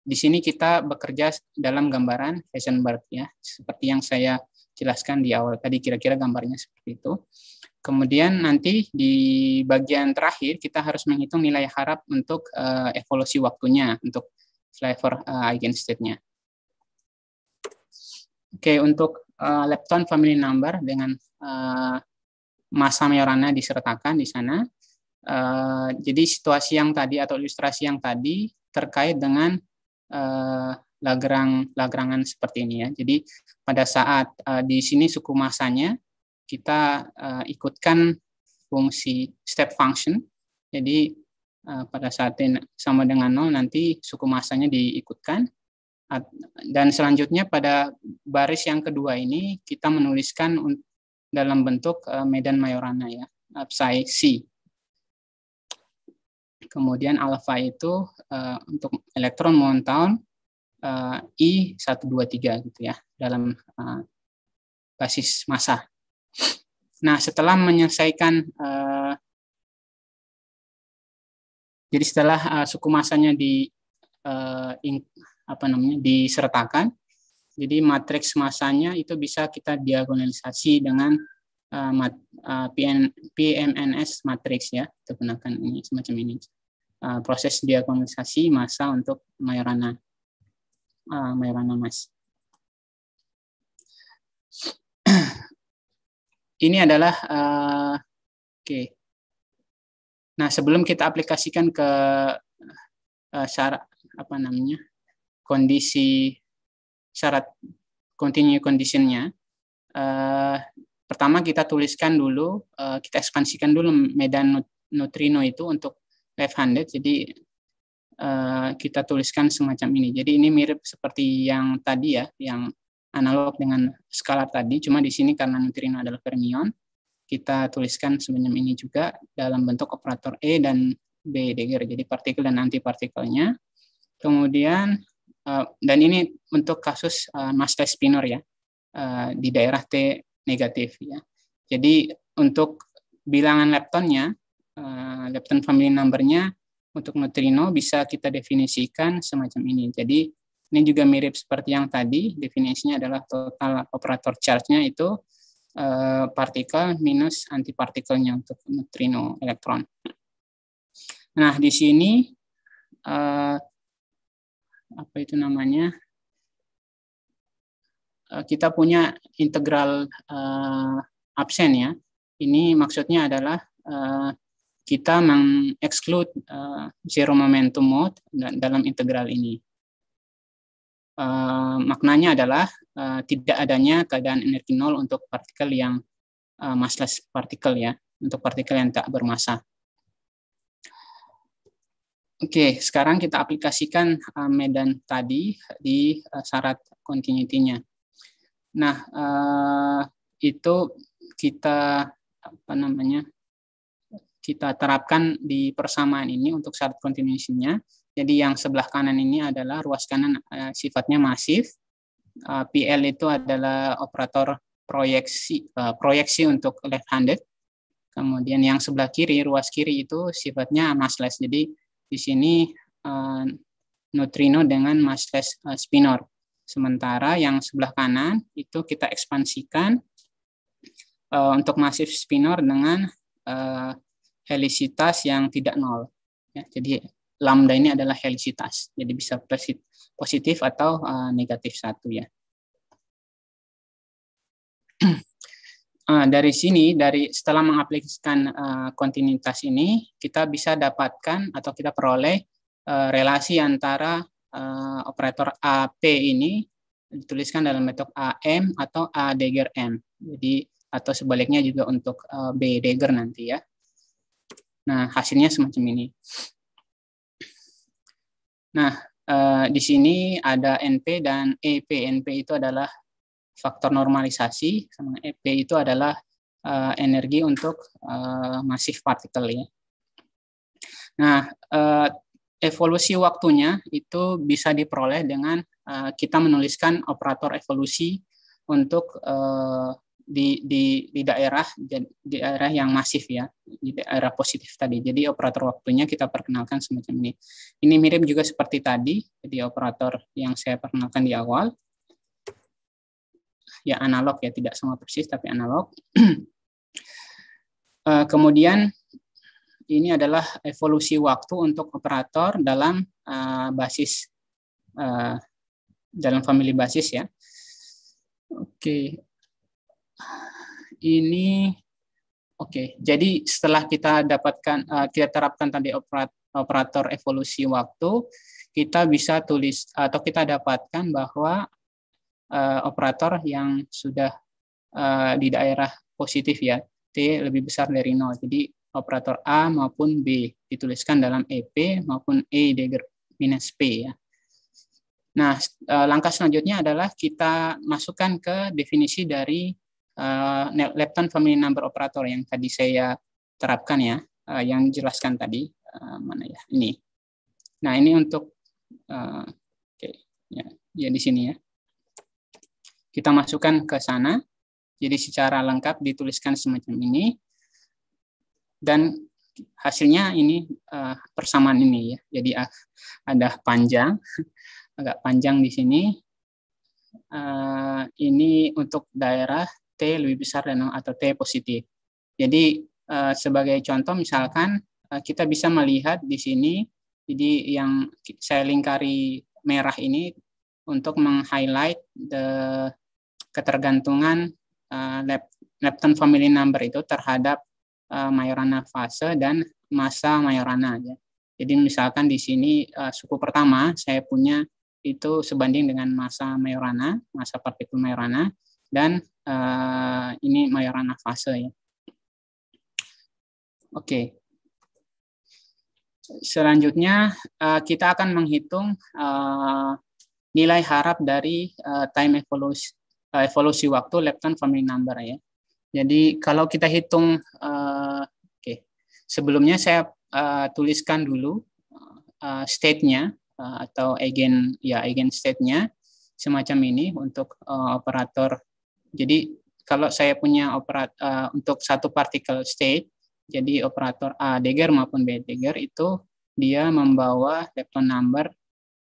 di sini kita bekerja dalam gambaran Heisenberg ya, seperti yang saya jelaskan di awal tadi kira-kira gambarnya seperti itu. Kemudian nanti di bagian terakhir kita harus menghitung nilai harap untuk uh, evolusi waktunya untuk flavor uh, eigenstate-nya. Oke, untuk uh, lepton family number dengan uh, masa Majorana disertakan di sana. Eh, jadi situasi yang tadi atau ilustrasi yang tadi terkait dengan uh, lagerang lagerangan seperti ini ya. Jadi pada saat eh, di sini suku masanya kita ikutkan fungsi step function. Jadi pada saat sama dengan nol nanti suku masanya diikutkan dan selanjutnya pada baris yang kedua ini kita menuliskan dalam bentuk medan mayorana ya, psi C kemudian alfa itu uh, untuk elektron tahun uh, eh, I123 gitu ya dalam uh, basis massa. Nah, setelah menyelesaikan uh, jadi setelah uh, suku masanya di uh, in, apa namanya disertakan, jadi matriks masanya itu bisa kita diagonalisasi dengan uh, mat, uh, PN, PMNS matriks ya, kita gunakan ini semacam ini. Eh, proses diagnosisasi masa untuk Mayorana Uh, eh, Mayrana Mas. *clears throat* Ini adalah uh, oke. Okay. Nah, sebelum kita aplikasikan ke uh, syarat apa namanya? kondisi syarat continue conditionnya. Uh, pertama kita tuliskan dulu, uh, kita ekspansikan dulu medan neutrino itu untuk left handed jadi uh, kita tuliskan semacam ini jadi ini mirip seperti yang tadi ya yang analog dengan skalar tadi cuma di sini karena neutrino adalah fermion kita tuliskan semacam ini juga dalam bentuk operator E dan B Degger jadi partikel dan antipartikelnya kemudian uh, dan ini untuk kasus uh, eh, Master Spinor ya uh, di daerah T negatif ya jadi untuk bilangan leptonnya Lepton eh, family number-nya untuk neutrino bisa kita definisikan semacam ini. Jadi ini juga mirip seperti yang tadi, definisinya adalah total operator charge-nya itu eh, partikel minus antipartikelnya untuk neutrino elektron. Nah, di sini eh, apa itu namanya? kita punya integral absen ya. Ini maksudnya adalah uh, kita mengexclude uh, zero momentum mode dalam integral ini. Uh, maknanya adalah uh, tidak adanya keadaan energi nol untuk partikel yang uh, massless partikel ya, untuk partikel yang tak bermassa. Oke, okay, sekarang kita aplikasikan uh, medan tadi di uh, syarat continuity-nya. Nah, uh, itu kita apa namanya? kita terapkan di persamaan ini untuk syarat continuation Jadi yang sebelah kanan ini adalah ruas kanan uh, sifatnya masif. Uh, eh, PL itu adalah operator proyeksi uh, proyeksi untuk left handed. Kemudian yang sebelah kiri, ruas kiri itu sifatnya massless. Jadi di sini uh, neutrino dengan massless uh, spinor. Sementara yang sebelah kanan itu kita ekspansikan uh, untuk masif spinor dengan uh, helisitas yang tidak nol. Ya, jadi lambda ini adalah helisitas. Jadi bisa positif atau uh, negatif satu ya. Uh, *clears throat* dari sini, dari setelah mengaplikasikan uh, kontinuitas ini, kita bisa dapatkan atau kita peroleh uh, relasi antara uh, operator AP ini dituliskan dalam bentuk AM atau A dagger M. Jadi atau sebaliknya juga untuk uh, B dagger nanti ya. Nah, hasilnya semacam ini. Nah, eh, di sini ada NP dan EP. NP itu adalah faktor normalisasi, sama EP itu adalah eh, energi untuk eh, masif partikel ya. Nah, eh, evolusi waktunya itu bisa diperoleh dengan eh, kita menuliskan operator evolusi untuk eh, di, di, di daerah di daerah yang masif ya di daerah positif tadi. Jadi operator waktunya kita perkenalkan semacam ini. Ini mirip juga seperti tadi, jadi operator yang saya perkenalkan di awal. Ya analog ya, tidak sama persis tapi analog. *clears throat* Eh, kemudian ini adalah evolusi waktu untuk operator dalam eh, basis eh, dalam family basis ya. Oke. Ini Oke, jadi setelah kita dapatkan, uh, kita terapkan tadi operat, operator evolusi waktu, kita bisa tulis atau kita dapatkan bahwa uh, operator yang sudah uh, di daerah positif ya, T lebih besar dari nol. Jadi operator A maupun B dituliskan dalam EP maupun E dagger minus P ya. Nah, langkah selanjutnya adalah kita masukkan ke definisi dari uh, eh, Lepton Family Number Operator yang tadi saya terapkan ya, uh, yang jelaskan tadi uh, mana ya ini. Nah ini untuk uh, oke okay, ya, ya di sini ya. Kita masukkan ke sana. Jadi secara lengkap dituliskan semacam ini dan hasilnya ini uh, persamaan ini ya. Jadi uh, ada panjang, *laughs* agak panjang di sini. Uh, ini untuk daerah T lebih besar dan atau T positif. Jadi eh, sebagai contoh misalkan eh, kita bisa melihat di sini jadi yang saya lingkari merah ini untuk meng-highlight the ketergantungan uh, lepton family number itu terhadap uh, Majorana fase dan masa Majorana Jadi misalkan di sini suku pertama saya punya itu sebanding dengan masa Majorana, masa partikel Majorana dan Eh, ini Majorana fase ya. Oke. Okay. Selanjutnya uh, kita akan menghitung uh, nilai harap dari uh, time evolusi uh, evolusi waktu lepton family number ya. Jadi kalau kita hitung uh, oke. Okay. Sebelumnya saya uh, tuliskan dulu uh, state-nya uh, atau eigen ya eigen state-nya semacam ini untuk uh, operator jadi kalau saya punya operat uh, untuk satu particle state, jadi operator A dagger maupun B dagger itu dia membawa lepton number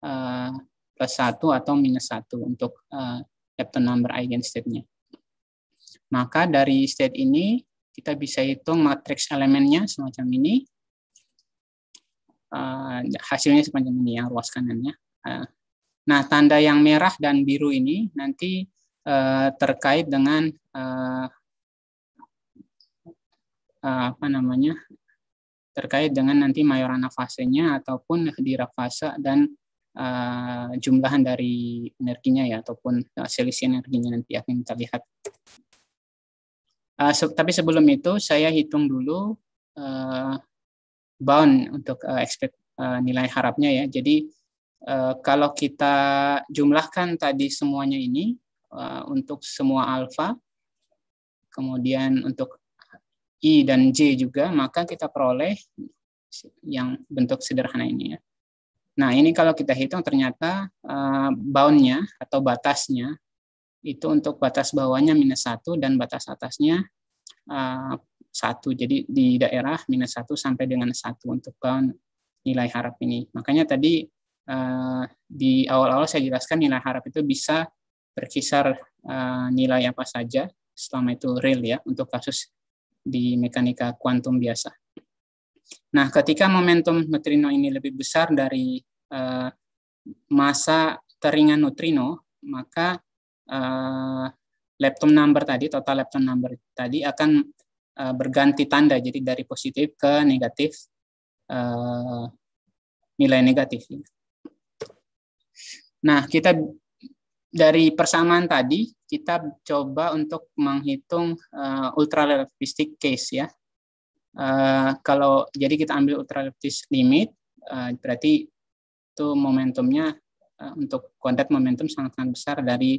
uh, plus satu atau minus satu untuk uh, lepton number eigenstate-nya. Maka dari state ini kita bisa hitung matriks elemennya semacam ini. Uh, hasilnya sepanjang ini yang ruas kanannya. Uh, nah, tanda yang merah dan biru ini nanti Eh, terkait dengan eh, eh, apa namanya terkait dengan nanti mayorana fasenya ataupun di fase dan eh, jumlahan dari energinya ya ataupun eh, selisih energinya nanti akan kita lihat. Uh, so, tapi sebelum itu saya hitung dulu uh, bound untuk uh, expect uh, nilai harapnya ya. Jadi uh, kalau kita jumlahkan tadi semuanya ini Eh, untuk semua alfa, kemudian untuk I dan J juga, maka kita peroleh yang bentuk sederhana ini ya. Nah ini kalau kita hitung ternyata bound eh, boundnya atau batasnya itu untuk batas bawahnya minus satu dan batas atasnya eh, satu. Jadi di daerah minus satu sampai dengan satu untuk bound nilai harap ini. Makanya tadi di awal-awal saya jelaskan nilai harap itu bisa berkisar eh, nilai apa saja selama itu real ya untuk kasus di mekanika kuantum biasa. Nah, ketika momentum neutrino ini lebih besar dari uh, eh, masa teringan neutrino, maka uh, lepton number tadi, total lepton number tadi akan uh, berganti tanda, jadi dari positif ke negatif, uh, nilai negatif. Nah, kita dari persamaan tadi kita coba untuk menghitung uh, case ya. Uh, kalau jadi kita ambil ultrarelativistic limit uh, berarti itu momentumnya uh, untuk kuadrat momentum sangat-sangat besar dari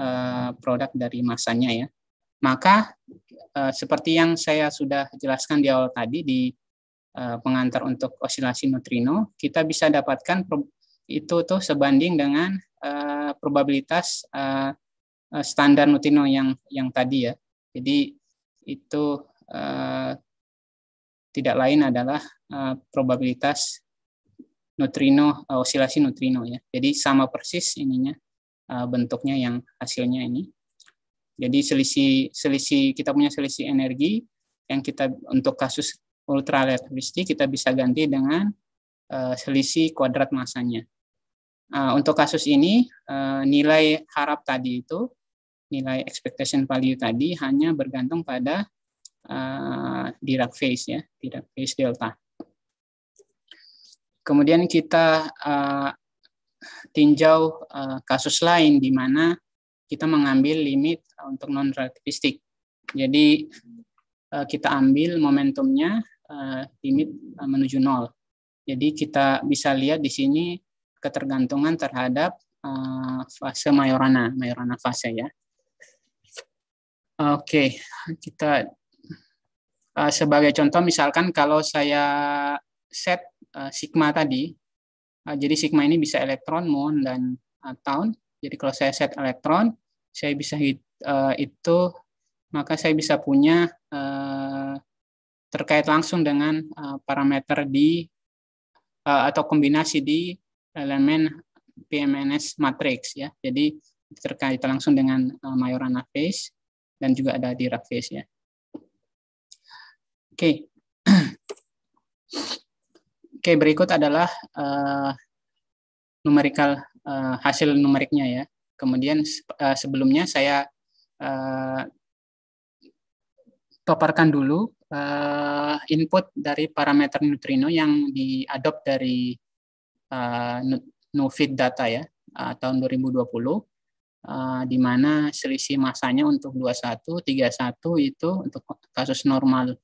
uh, produk dari masanya ya. Maka uh, seperti yang saya sudah jelaskan di awal tadi di uh, pengantar untuk osilasi neutrino, kita bisa dapatkan itu tuh sebanding dengan uh, probabilitas uh, standar neutrino yang yang tadi ya. Jadi itu uh, tidak lain adalah uh, probabilitas neutrino uh, osilasi neutrino ya. Jadi sama persis ininya uh, bentuknya yang hasilnya ini. Jadi selisih selisih kita punya selisih energi yang kita untuk kasus ultralativistik kita bisa ganti dengan uh, selisih kuadrat masanya. Eh, untuk kasus ini, eh, nilai harap tadi itu, nilai expectation value tadi hanya bergantung pada uh, eh, Dirac phase ya, Dirac phase delta. Kemudian kita uh, tinjau uh, kasus lain di mana kita mengambil limit untuk non relativistik. Jadi uh, kita ambil momentumnya uh, limit uh, menuju nol. Jadi kita bisa lihat di sini ketergantungan terhadap uh, fase mayorana, Majorana fase ya. Oke, okay, kita uh, sebagai contoh misalkan kalau saya set uh, sigma tadi, uh, jadi sigma ini bisa elektron, muon dan uh, tahun. Jadi kalau saya set elektron, saya bisa hit, uh, itu maka saya bisa punya uh, terkait langsung dengan uh, parameter di uh, atau kombinasi di elemen PMNS matrix ya. Jadi terkait langsung dengan eh, Majorana phase dan juga ada Dirac phase ya. Oke. *clears throat* Oke, berikut adalah uh, numerical uh, hasil numeriknya ya. Kemudian uh, sebelumnya saya uh, paparkan dulu uh, input dari parameter neutrino yang diadop dari uh, eh, NUFID data ya uh, tahun 2020 uh, eh, di mana selisih masanya untuk 21 31 itu untuk kasus normal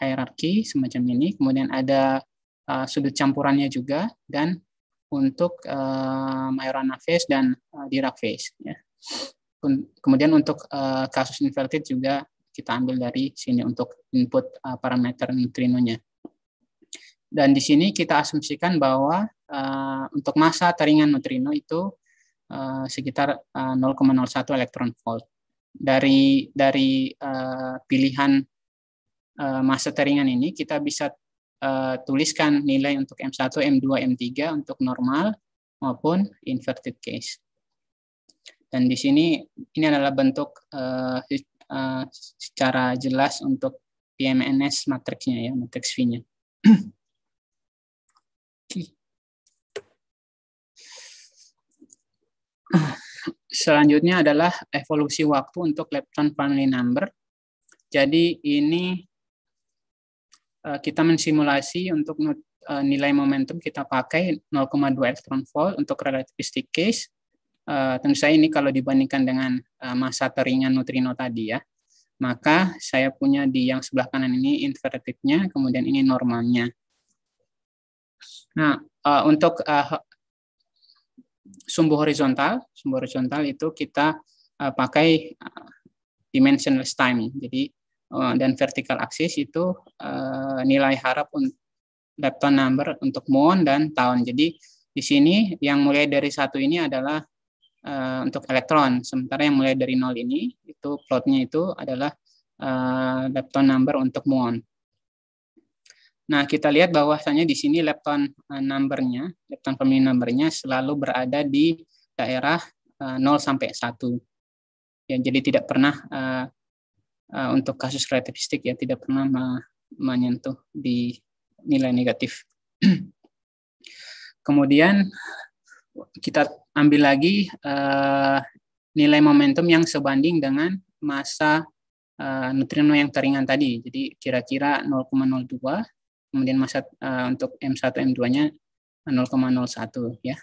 hierarki semacam ini kemudian ada uh, sudut campurannya juga dan untuk uh, Majorana phase dan uh, Dirac phase ya. Kemudian untuk uh, kasus inverted juga kita ambil dari sini untuk input uh, parameter neutrinonya. Dan di sini kita asumsikan bahwa Eh, untuk massa taringan neutrino itu uh, sekitar uh, eh, 0,01 elektron volt. Dari dari uh, pilihan uh, massa taringan ini kita bisa uh, tuliskan nilai untuk M1, M2, M3 untuk normal maupun inverted case. Dan di sini ini adalah bentuk uh, uh, secara jelas untuk PMNS matriksnya ya, matriks V-nya. *clears throat* selanjutnya adalah evolusi waktu untuk Lepton family number. Jadi ini eh, kita mensimulasi untuk eh, nilai momentum kita pakai 0,2 electron volt untuk relativistic case. Eh, tentu saja ini kalau dibandingkan dengan masa teringan neutrino tadi ya. Maka saya punya di yang sebelah kanan ini invertitnya, kemudian ini normalnya. Nah, untuk sumbu horizontal. Sumbu horizontal itu kita uh, pakai uh, dimensionless time. Jadi uh, dan vertical axis itu uh, nilai harap untuk lepton number untuk moon dan tahun. Jadi di sini yang mulai dari satu ini adalah uh, untuk elektron, sementara yang mulai dari nol ini itu plotnya itu adalah uh, lepton number untuk moon. Nah, kita lihat bahwasannya di sini lepton eh, numbernya, lepton family numbernya selalu berada di daerah 0 eh, sampai 1. Ya, jadi tidak pernah uh, uh, untuk kasus relativistik ya tidak pernah menyentuh di nilai negatif. *clears throat* Kemudian kita ambil lagi uh, nilai momentum yang sebanding dengan masa uh, neutrino yang teringan tadi. Jadi kira-kira 0,02 kemudian masa uh, untuk M1 M2-nya 0,01 ya.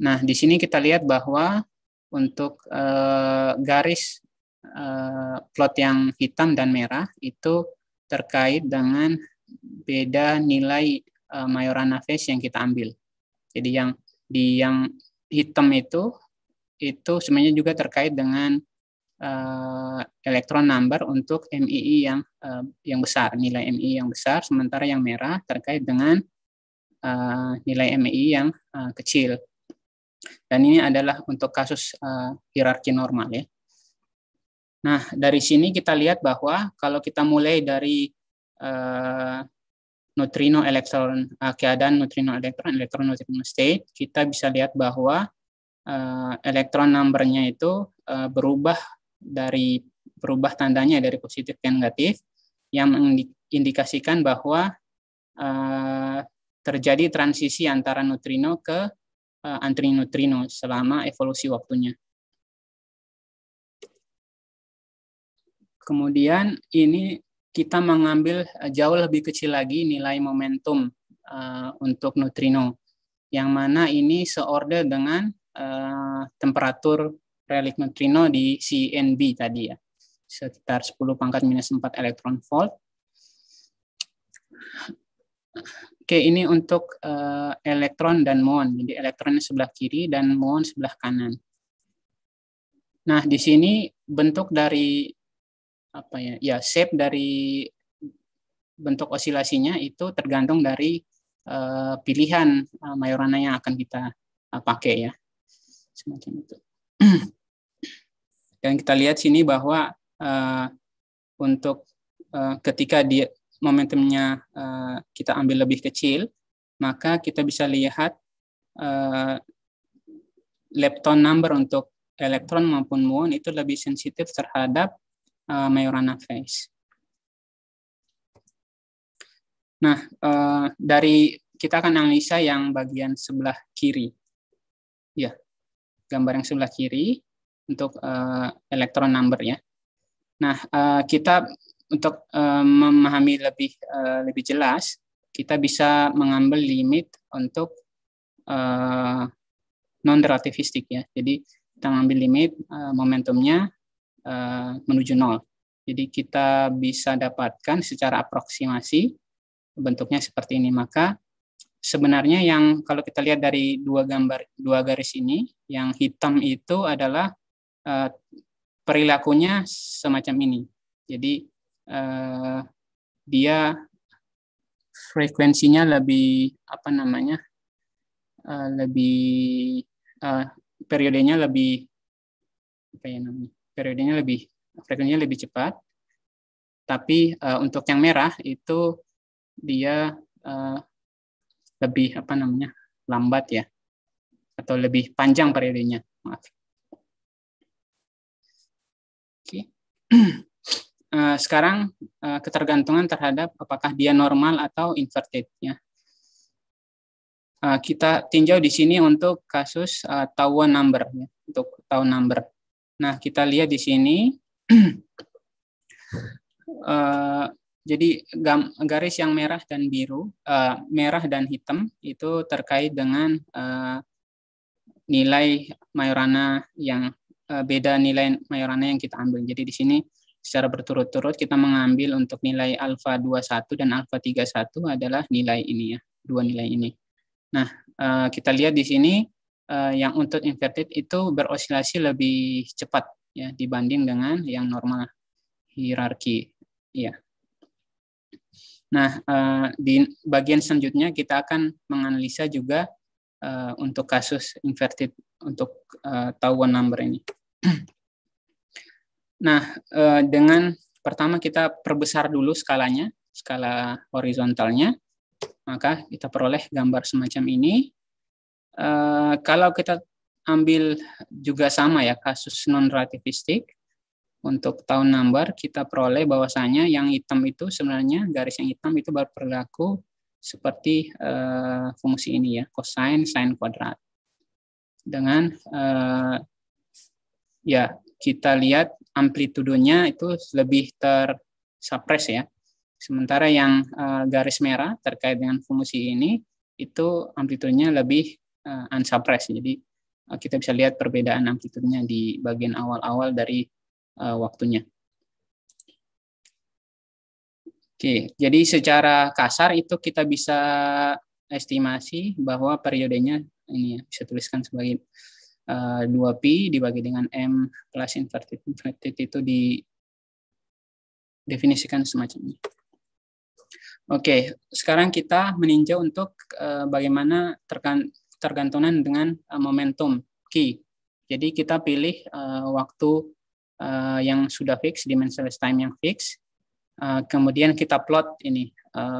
Nah, di sini kita lihat bahwa untuk uh, garis uh, plot yang hitam dan merah itu terkait dengan beda nilai uh, Majorana phase yang kita ambil. Jadi yang di yang hitam itu itu sebenarnya juga terkait dengan uh, elektron number untuk MII yang uh, yang besar, nilai MII yang besar, sementara yang merah terkait dengan uh, nilai MII yang uh, kecil. Dan ini adalah untuk kasus uh, hierarki normal ya. Nah, dari sini kita lihat bahwa kalau kita mulai dari uh, neutrino elektron uh, keadaan neutrino elektron elektron neutrino state kita bisa lihat bahwa uh, elektron numbernya itu uh, berubah dari berubah tandanya dari positif ke negatif yang mengindikasikan bahwa uh, terjadi transisi antara neutrino ke uh, eh, antineutrino selama evolusi waktunya. Kemudian ini kita mengambil eh, jauh lebih kecil lagi nilai momentum uh, untuk neutrino, yang mana ini seorde dengan uh, temperatur relik neutrino di CNB tadi ya, sekitar 10 pangkat minus 4 elektron volt. Oke, ini untuk uh, elektron dan muon. Jadi elektronnya sebelah kiri dan muon sebelah kanan. Nah, di sini bentuk dari apa ya? Ya, shape dari bentuk osilasinya itu tergantung dari uh, pilihan uh, eh, mayorana yang akan kita uh, pakai ya. Semacam itu. *clears throat* yang kita lihat sini bahwa uh, untuk uh, ketika dia momentumnya uh, kita ambil lebih kecil, maka kita bisa lihat uh, lepton number untuk elektron maupun muon itu lebih sensitif terhadap uh, Majorana phase. Nah, uh, dari kita akan analisa yang bagian sebelah kiri. Ya, gambar yang sebelah kiri untuk uh, eh, elektron number ya. Nah, uh, kita untuk uh, memahami lebih uh, lebih jelas, kita bisa mengambil limit untuk uh, non relativistik ya. Jadi kita mengambil limit uh, momentumnya uh, menuju nol. Jadi kita bisa dapatkan secara aproksimasi bentuknya seperti ini. Maka sebenarnya yang kalau kita lihat dari dua gambar dua garis ini, yang hitam itu adalah Eh, perilakunya semacam ini. Jadi uh, dia frekuensinya lebih apa namanya? uh, lebih uh, periodenya lebih apa ya namanya? Periodenya lebih frekuensinya lebih cepat. Tapi uh, untuk yang merah itu dia uh, lebih apa namanya? lambat ya atau lebih panjang periodenya. Maaf. Eh, sekarang eh, ketergantungan terhadap apakah dia normal atau inverted ya. Eh, kita tinjau di sini untuk kasus tauan number ya, untuk tauan number. Nah, kita lihat di sini *clears throat* jadi garis yang merah dan biru, merah dan hitam itu terkait dengan nilai Majorana yang Eh, beda nilai mayorannya yang kita ambil. Jadi di sini secara berturut-turut kita mengambil untuk nilai alfa 21 dan alfa 31 adalah nilai ini ya, dua nilai ini. Nah, eh, kita lihat di sini eh, yang untuk inverted itu berosilasi lebih cepat ya dibanding dengan yang normal hierarki ya. Nah, di bagian selanjutnya kita akan menganalisa juga untuk kasus inverted untuk tahuan number ini. *clears throat* Nah, eh, dengan pertama kita perbesar dulu skalanya, skala horizontalnya, maka kita peroleh gambar semacam ini. Eh, kalau kita ambil juga sama ya kasus non-relativistik, untuk tahun number kita peroleh bahwasannya yang hitam itu sebenarnya garis yang hitam itu berlaku seperti uh, fungsi ini ya, cosine, sine kuadrat. Dengan uh, ya kita lihat amplitudonya itu lebih tersapres ya. Sementara yang uh, garis merah terkait dengan fungsi ini itu amplitudonya lebih uh, eh, unsapres. Jadi uh, kita bisa lihat perbedaan amplitudonya di bagian awal-awal dari uh, waktunya. Oke, jadi secara kasar itu kita bisa estimasi bahwa periodenya ini ya, bisa tuliskan sebagai 2Pi eh, dibagi dengan M plus inverted. Inverted itu definisikan semacam ini. Oke, sekarang kita meninjau untuk eh, bagaimana tergantungan dengan eh, momentum Q. Jadi kita pilih waktu yang sudah fix, dimensionless time yang fix. Kemudian kita plot ini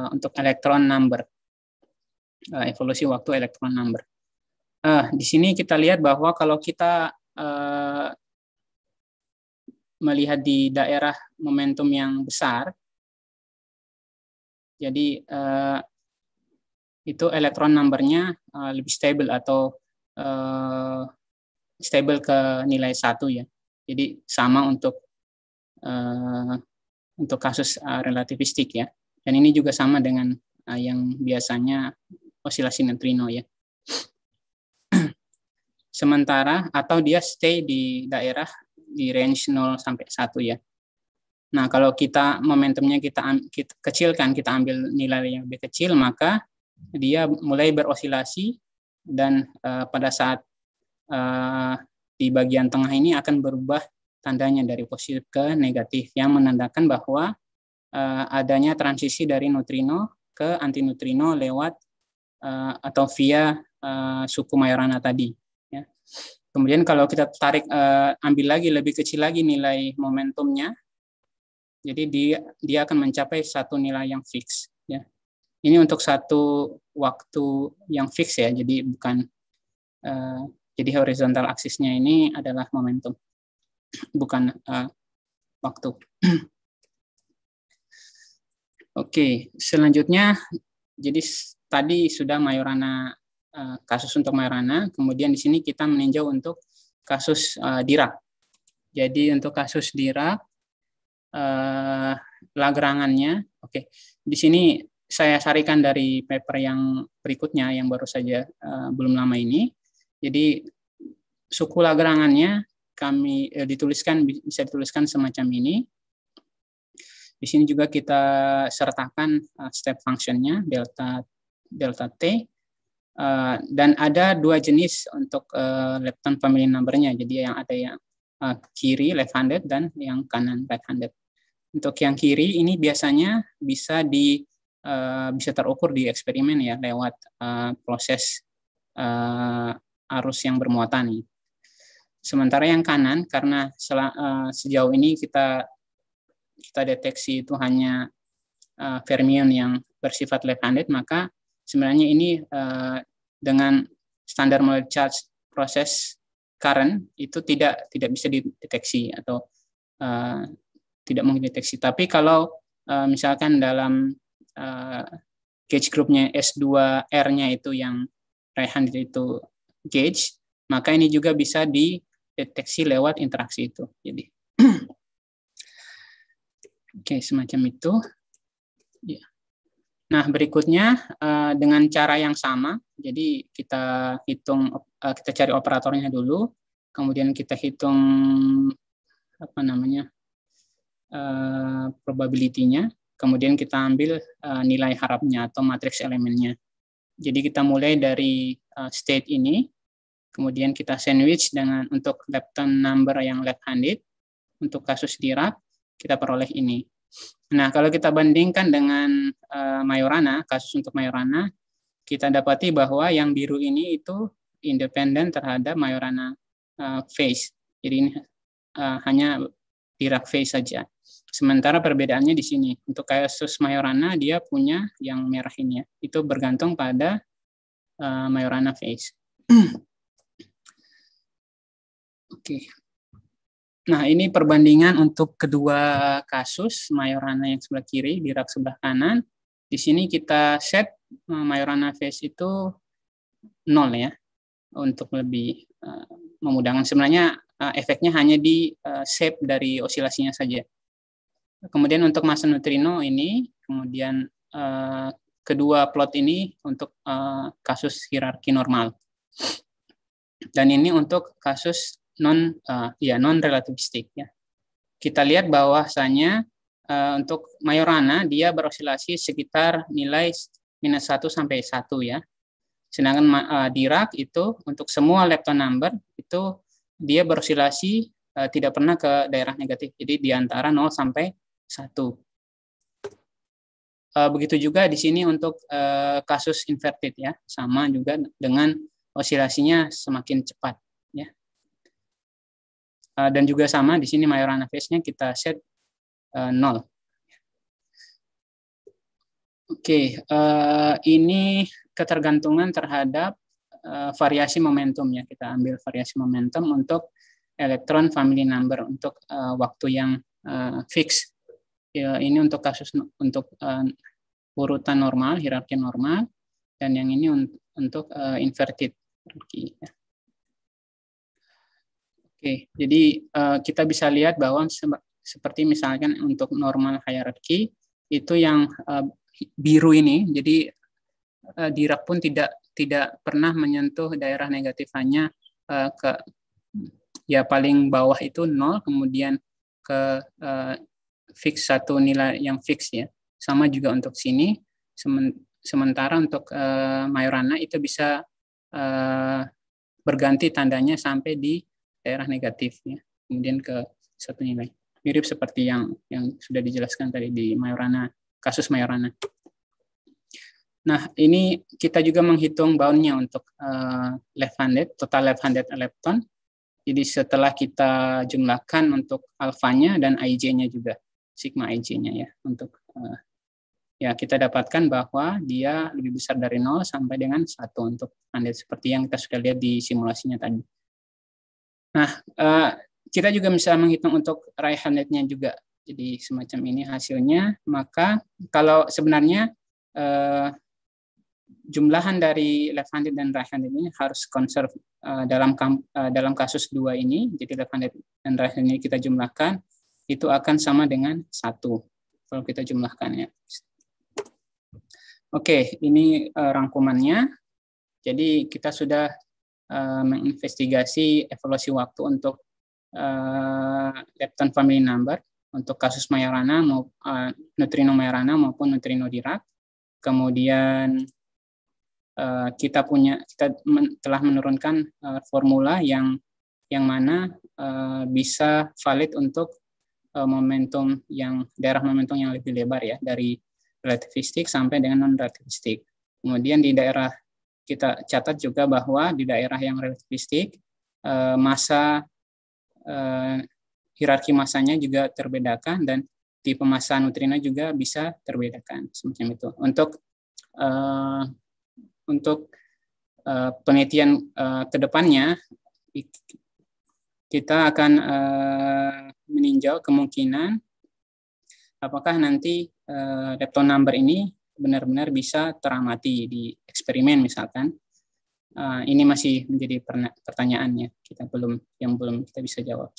untuk elektron number, evolusi waktu elektron number. Nah, di sini kita lihat bahwa kalau kita eh, melihat di daerah momentum yang besar, jadi eh, itu elektron numbernya eh, lebih stable atau eh, stable ke nilai satu ya. Jadi sama untuk eh, untuk kasus eh, relativistik ya. Dan ini juga sama dengan eh, yang biasanya osilasi neutrino ya sementara atau dia stay di daerah di range 0 sampai 1 ya. Nah, kalau kita momentumnya kita, kita kecilkan, kita ambil nilai yang lebih kecil, maka dia mulai berosilasi dan uh, pada saat uh, di bagian tengah ini akan berubah tandanya dari positif ke negatif yang menandakan bahwa uh, adanya transisi dari neutrino ke antineutrino lewat uh, atau via uh, suku Majorana tadi. Kemudian kalau kita tarik uh, ambil lagi lebih kecil lagi nilai momentumnya, jadi dia dia akan mencapai satu nilai yang fix. Ya. Ini untuk satu waktu yang fix ya, jadi bukan uh, jadi horizontal aksisnya ini adalah momentum, bukan uh, waktu. *clears throat* Oke, selanjutnya jadi tadi sudah mayorana. Eh, kasus untuk Marana, kemudian di sini kita meninjau untuk kasus uh, eh, Dirak. Jadi untuk kasus Dirak, uh, eh, lagrangannya, oke, okay. di sini saya sarikan dari paper yang berikutnya yang baru saja uh, belum lama ini. Jadi suku lagerangannya kami eh, dituliskan bisa dituliskan semacam ini. Di sini juga kita sertakan uh, step functionnya delta delta t Uh, dan ada dua jenis untuk uh, lepton family numbernya. Jadi yang ada yang uh, kiri left handed dan yang kanan right handed. Untuk yang kiri ini biasanya bisa di uh, bisa terukur di eksperimen ya lewat uh, proses uh, arus yang bermuatan nih. Sementara yang kanan karena sel- uh, sejauh ini kita kita deteksi itu hanya uh, fermion yang bersifat left handed maka sebenarnya ini uh, dengan standar model charge proses current itu tidak tidak bisa dideteksi atau uh, tidak mungkin deteksi. Tapi kalau uh, misalkan dalam uh, gauge groupnya S2R-nya itu yang handed itu gauge, maka ini juga bisa dideteksi lewat interaksi itu. Jadi, *clears throat* oke okay, semacam itu. Yeah. Nah, berikutnya eh, dengan cara yang sama, jadi kita hitung, eh, kita cari operatornya dulu, kemudian kita hitung apa namanya probabilitinya eh, probability-nya, kemudian kita ambil nilai harapnya atau matriks elemennya. Jadi kita mulai dari state ini, kemudian kita sandwich dengan untuk lepton number yang left-handed, untuk kasus dirat kita peroleh ini. Nah, kalau kita bandingkan dengan uh, Majorana, kasus untuk Majorana, kita dapati bahwa yang biru ini itu independen terhadap Majorana uh, eh, phase. Jadi ini uh, hanya Dirac phase saja. Sementara perbedaannya di sini. Untuk kasus Majorana dia punya yang merah ini ya. Itu bergantung pada uh, Majorana phase. *clears throat* Oke. Okay. Nah, ini perbandingan untuk kedua kasus, Majorana yang sebelah kiri di rak sebelah kanan. Di sini kita set eh, Majorana face itu 0 ya, untuk lebih uh, memudahkan. Sebenarnya uh, efeknya hanya di uh, shape dari osilasinya saja. Kemudian untuk masa neutrino ini, kemudian uh, kedua plot ini untuk uh, kasus hierarki normal. Dan ini untuk kasus non uh, eh, ya non relativistik ya. Kita lihat bahwasanya uh, eh, untuk Majorana dia berosilasi sekitar nilai minus satu sampai satu ya. Sedangkan uh, eh, Dirac itu untuk semua lepton number itu dia berosilasi uh, tidak pernah ke daerah negatif. Jadi di antara 0 sampai 1. Uh, begitu juga di sini untuk uh, kasus inverted ya, sama juga dengan osilasinya semakin cepat. Eh, dan juga sama di sini Majorana face-nya kita set uh, eh, 0. Oke, okay, uh, eh, ini ketergantungan terhadap uh, variasi momentum ya. Kita ambil variasi momentum untuk elektron family number untuk uh, waktu yang uh, fix. Ya, ini untuk kasus untuk uh, urutan normal, hierarki normal, dan yang ini untuk, untuk uh, inverted Okay, Ya. Oke, jadi uh, kita bisa lihat bahwa se seperti misalkan untuk normal hierarchy itu yang uh, biru ini, jadi uh, eh, dirak pun tidak tidak pernah menyentuh daerah negatifannya uh, ke ya paling bawah itu nol, kemudian ke uh, fix satu nilai yang fix ya, sama juga untuk sini. Sementara untuk uh, Majorana itu bisa uh, berganti tandanya sampai di daerah negatifnya kemudian ke satu nilai mirip seperti yang yang sudah dijelaskan tadi di Mayorana kasus Mayorana Nah ini kita juga menghitung boundnya untuk uh, left handed total left handed lepton. Jadi setelah kita jumlahkan untuk alfanya dan IJ-nya juga sigma IJ-nya ya untuk uh, ya kita dapatkan bahwa dia lebih besar dari 0 sampai dengan satu untuk handed seperti yang kita sudah lihat di simulasinya tadi. Nah, eh, kita juga bisa menghitung untuk raihan rate-nya juga. Jadi semacam ini hasilnya. Maka kalau sebenarnya uh, jumlahan dari left handed dan right handed ini harus conserve eh, dalam dalam kasus dua ini. Jadi left handed dan right handed ini kita jumlahkan itu akan sama dengan satu kalau kita jumlahkan ya. Oke, ini rangkumannya. Jadi kita sudah Eh, menginvestigasi evaluasi waktu untuk uh, lepton family number untuk kasus Majorana, uh, neutrino Majorana maupun neutrino Dirac. Kemudian kita punya kita telah menurunkan formula yang yang mana bisa valid untuk momentum yang daerah momentum yang lebih lebar ya dari relativistik sampai dengan non relativistik. Kemudian di daerah kita catat juga bahwa di daerah yang relativistik eh, masa eh, hierarki masanya juga terbedakan dan di masa neutrino juga bisa terbedakan semacam itu. Untuk eh, untuk penelitian kedepannya kita akan meninjau kemungkinan apakah nanti eh, lepton number ini benar-benar bisa teramati di eksperimen misalkan. Eh, ini masih menjadi pertanyaannya kita belum yang belum kita bisa jawab.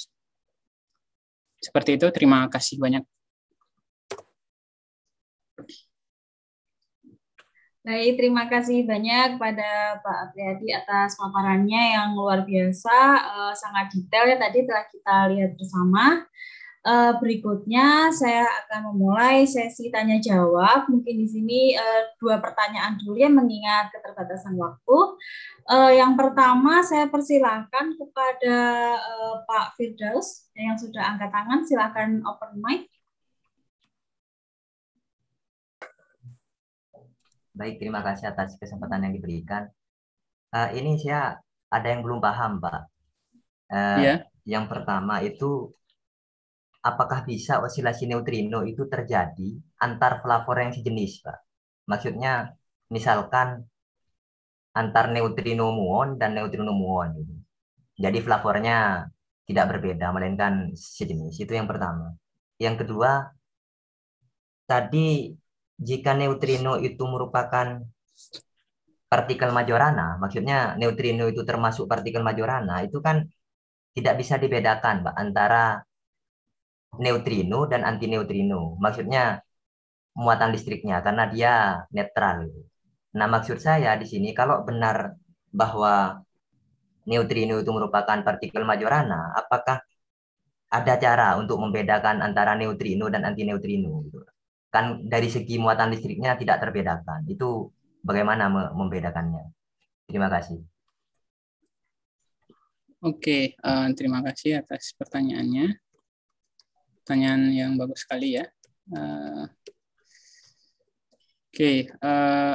Seperti itu, terima kasih banyak. Baik, terima kasih banyak pada Pak Apriyadi atas paparannya yang luar biasa, eh, sangat detail ya tadi telah kita lihat bersama. Uh, berikutnya saya akan memulai sesi tanya jawab. Mungkin di sini uh, dua pertanyaan dulu ya mengingat keterbatasan waktu. Uh, yang pertama saya persilahkan kepada uh, Pak Firdaus yang sudah angkat tangan. Silakan open mic. Baik, terima kasih atas kesempatan yang diberikan. Uh, ini saya ada yang belum paham, Pak. Uh, yeah. Yang pertama itu apakah bisa osilasi neutrino itu terjadi antar flavor yang sejenis, Pak? Maksudnya misalkan antar neutrino muon dan neutrino muon gitu. Jadi flavornya tidak berbeda melainkan sejenis. Itu yang pertama. Yang kedua, tadi jika neutrino itu merupakan partikel majorana, maksudnya neutrino itu termasuk partikel majorana, itu kan tidak bisa dibedakan Pak, antara neutrino dan anti neutrino. Maksudnya muatan listriknya karena dia netral. Nah, maksud saya di sini kalau benar bahwa neutrino itu merupakan partikel Majorana, apakah ada cara untuk membedakan antara neutrino dan anti neutrino? Kan dari segi muatan listriknya tidak terbedakan. Itu bagaimana membedakannya? Terima kasih. Oke, uh, terima kasih atas pertanyaannya pertanyaan yang bagus sekali ya. Uh, Oke, okay, uh, eh,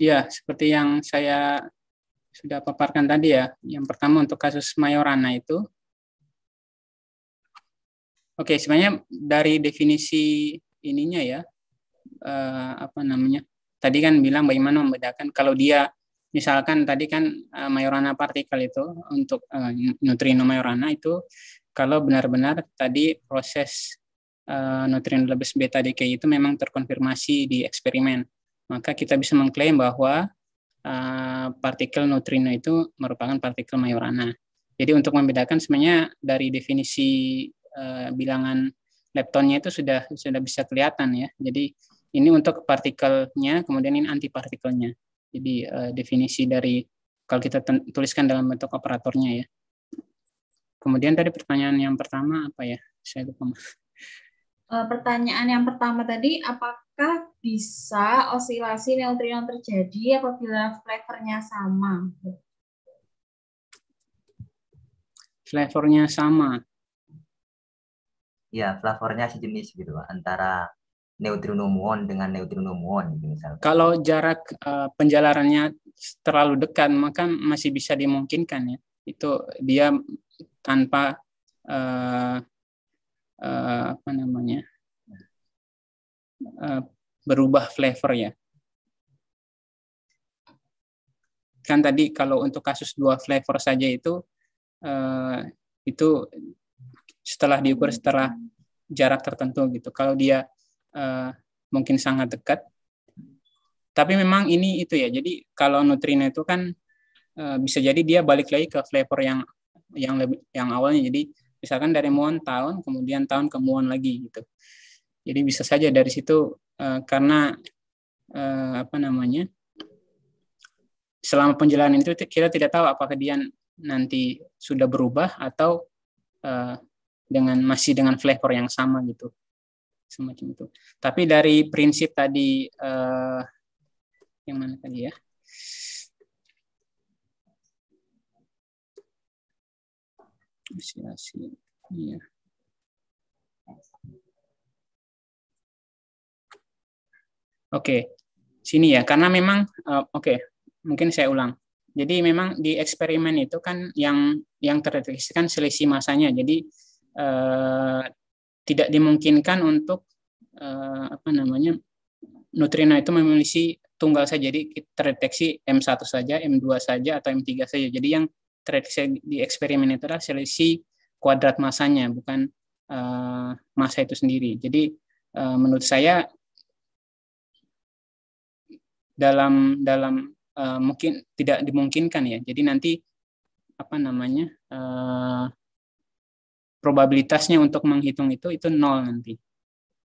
ya seperti yang saya sudah paparkan tadi ya. Yang pertama untuk kasus Mayorana itu. Oke, okay, sebenarnya dari definisi ininya ya, uh, apa namanya? Tadi kan bilang bagaimana membedakan kalau dia misalkan tadi kan uh, Majorana partikel itu untuk uh, neutrino Majorana itu kalau benar-benar tadi proses uh, nutrien lebih beta decay itu memang terkonfirmasi di eksperimen, maka kita bisa mengklaim bahwa uh, partikel neutrino itu merupakan partikel majorana. Jadi untuk membedakan sebenarnya dari definisi uh, bilangan leptonnya itu sudah sudah bisa kelihatan ya. Jadi ini untuk partikelnya, kemudian ini antipartikelnya. Jadi uh, definisi dari kalau kita tuliskan dalam bentuk operatornya ya. Kemudian tadi pertanyaan yang pertama apa ya? Saya lupa. Eh, pertanyaan yang pertama tadi, apakah bisa osilasi neutrino terjadi apabila flavornya sama? Flavornya sama. Ya, flavornya sejenis gitu, antara neutrino muon dengan neutrino muon gitu, misalnya. Kalau jarak uh, penjalarannya terlalu dekat, maka masih bisa dimungkinkan ya. Itu dia tanpa uh, uh, apa namanya uh, berubah flavor ya kan tadi kalau untuk kasus dua flavor saja itu uh, itu setelah diukur setelah jarak tertentu gitu kalau dia uh, mungkin sangat dekat tapi memang ini itu ya jadi kalau nutrina itu kan uh, bisa jadi dia balik lagi ke flavor yang yang lebih yang awalnya jadi misalkan dari Muon tahun kemudian tahun ke Muon lagi gitu jadi bisa saja dari situ uh, karena uh, apa namanya selama penjelasan itu kita tidak tahu apakah dia nanti sudah berubah atau uh, dengan masih dengan flavor yang sama gitu semacam itu tapi dari prinsip tadi uh, yang mana tadi ya apresiasi. ya. Oke, sini ya, karena memang uh, oke, okay, mungkin saya ulang. Jadi memang di eksperimen itu kan yang yang terdeteksi kan selisih masanya. Jadi eh, tidak dimungkinkan untuk eh, apa namanya nutrino itu memiliki tunggal saja. Jadi terdeteksi M1 saja, M2 saja atau M3 saja. Jadi yang tradisi di eksperimen itu adalah selisih kuadrat masanya, bukan uh, masa itu sendiri. Jadi uh, menurut saya dalam dalam uh, mungkin tidak dimungkinkan ya. Jadi nanti apa namanya uh, probabilitasnya untuk menghitung itu itu nol nanti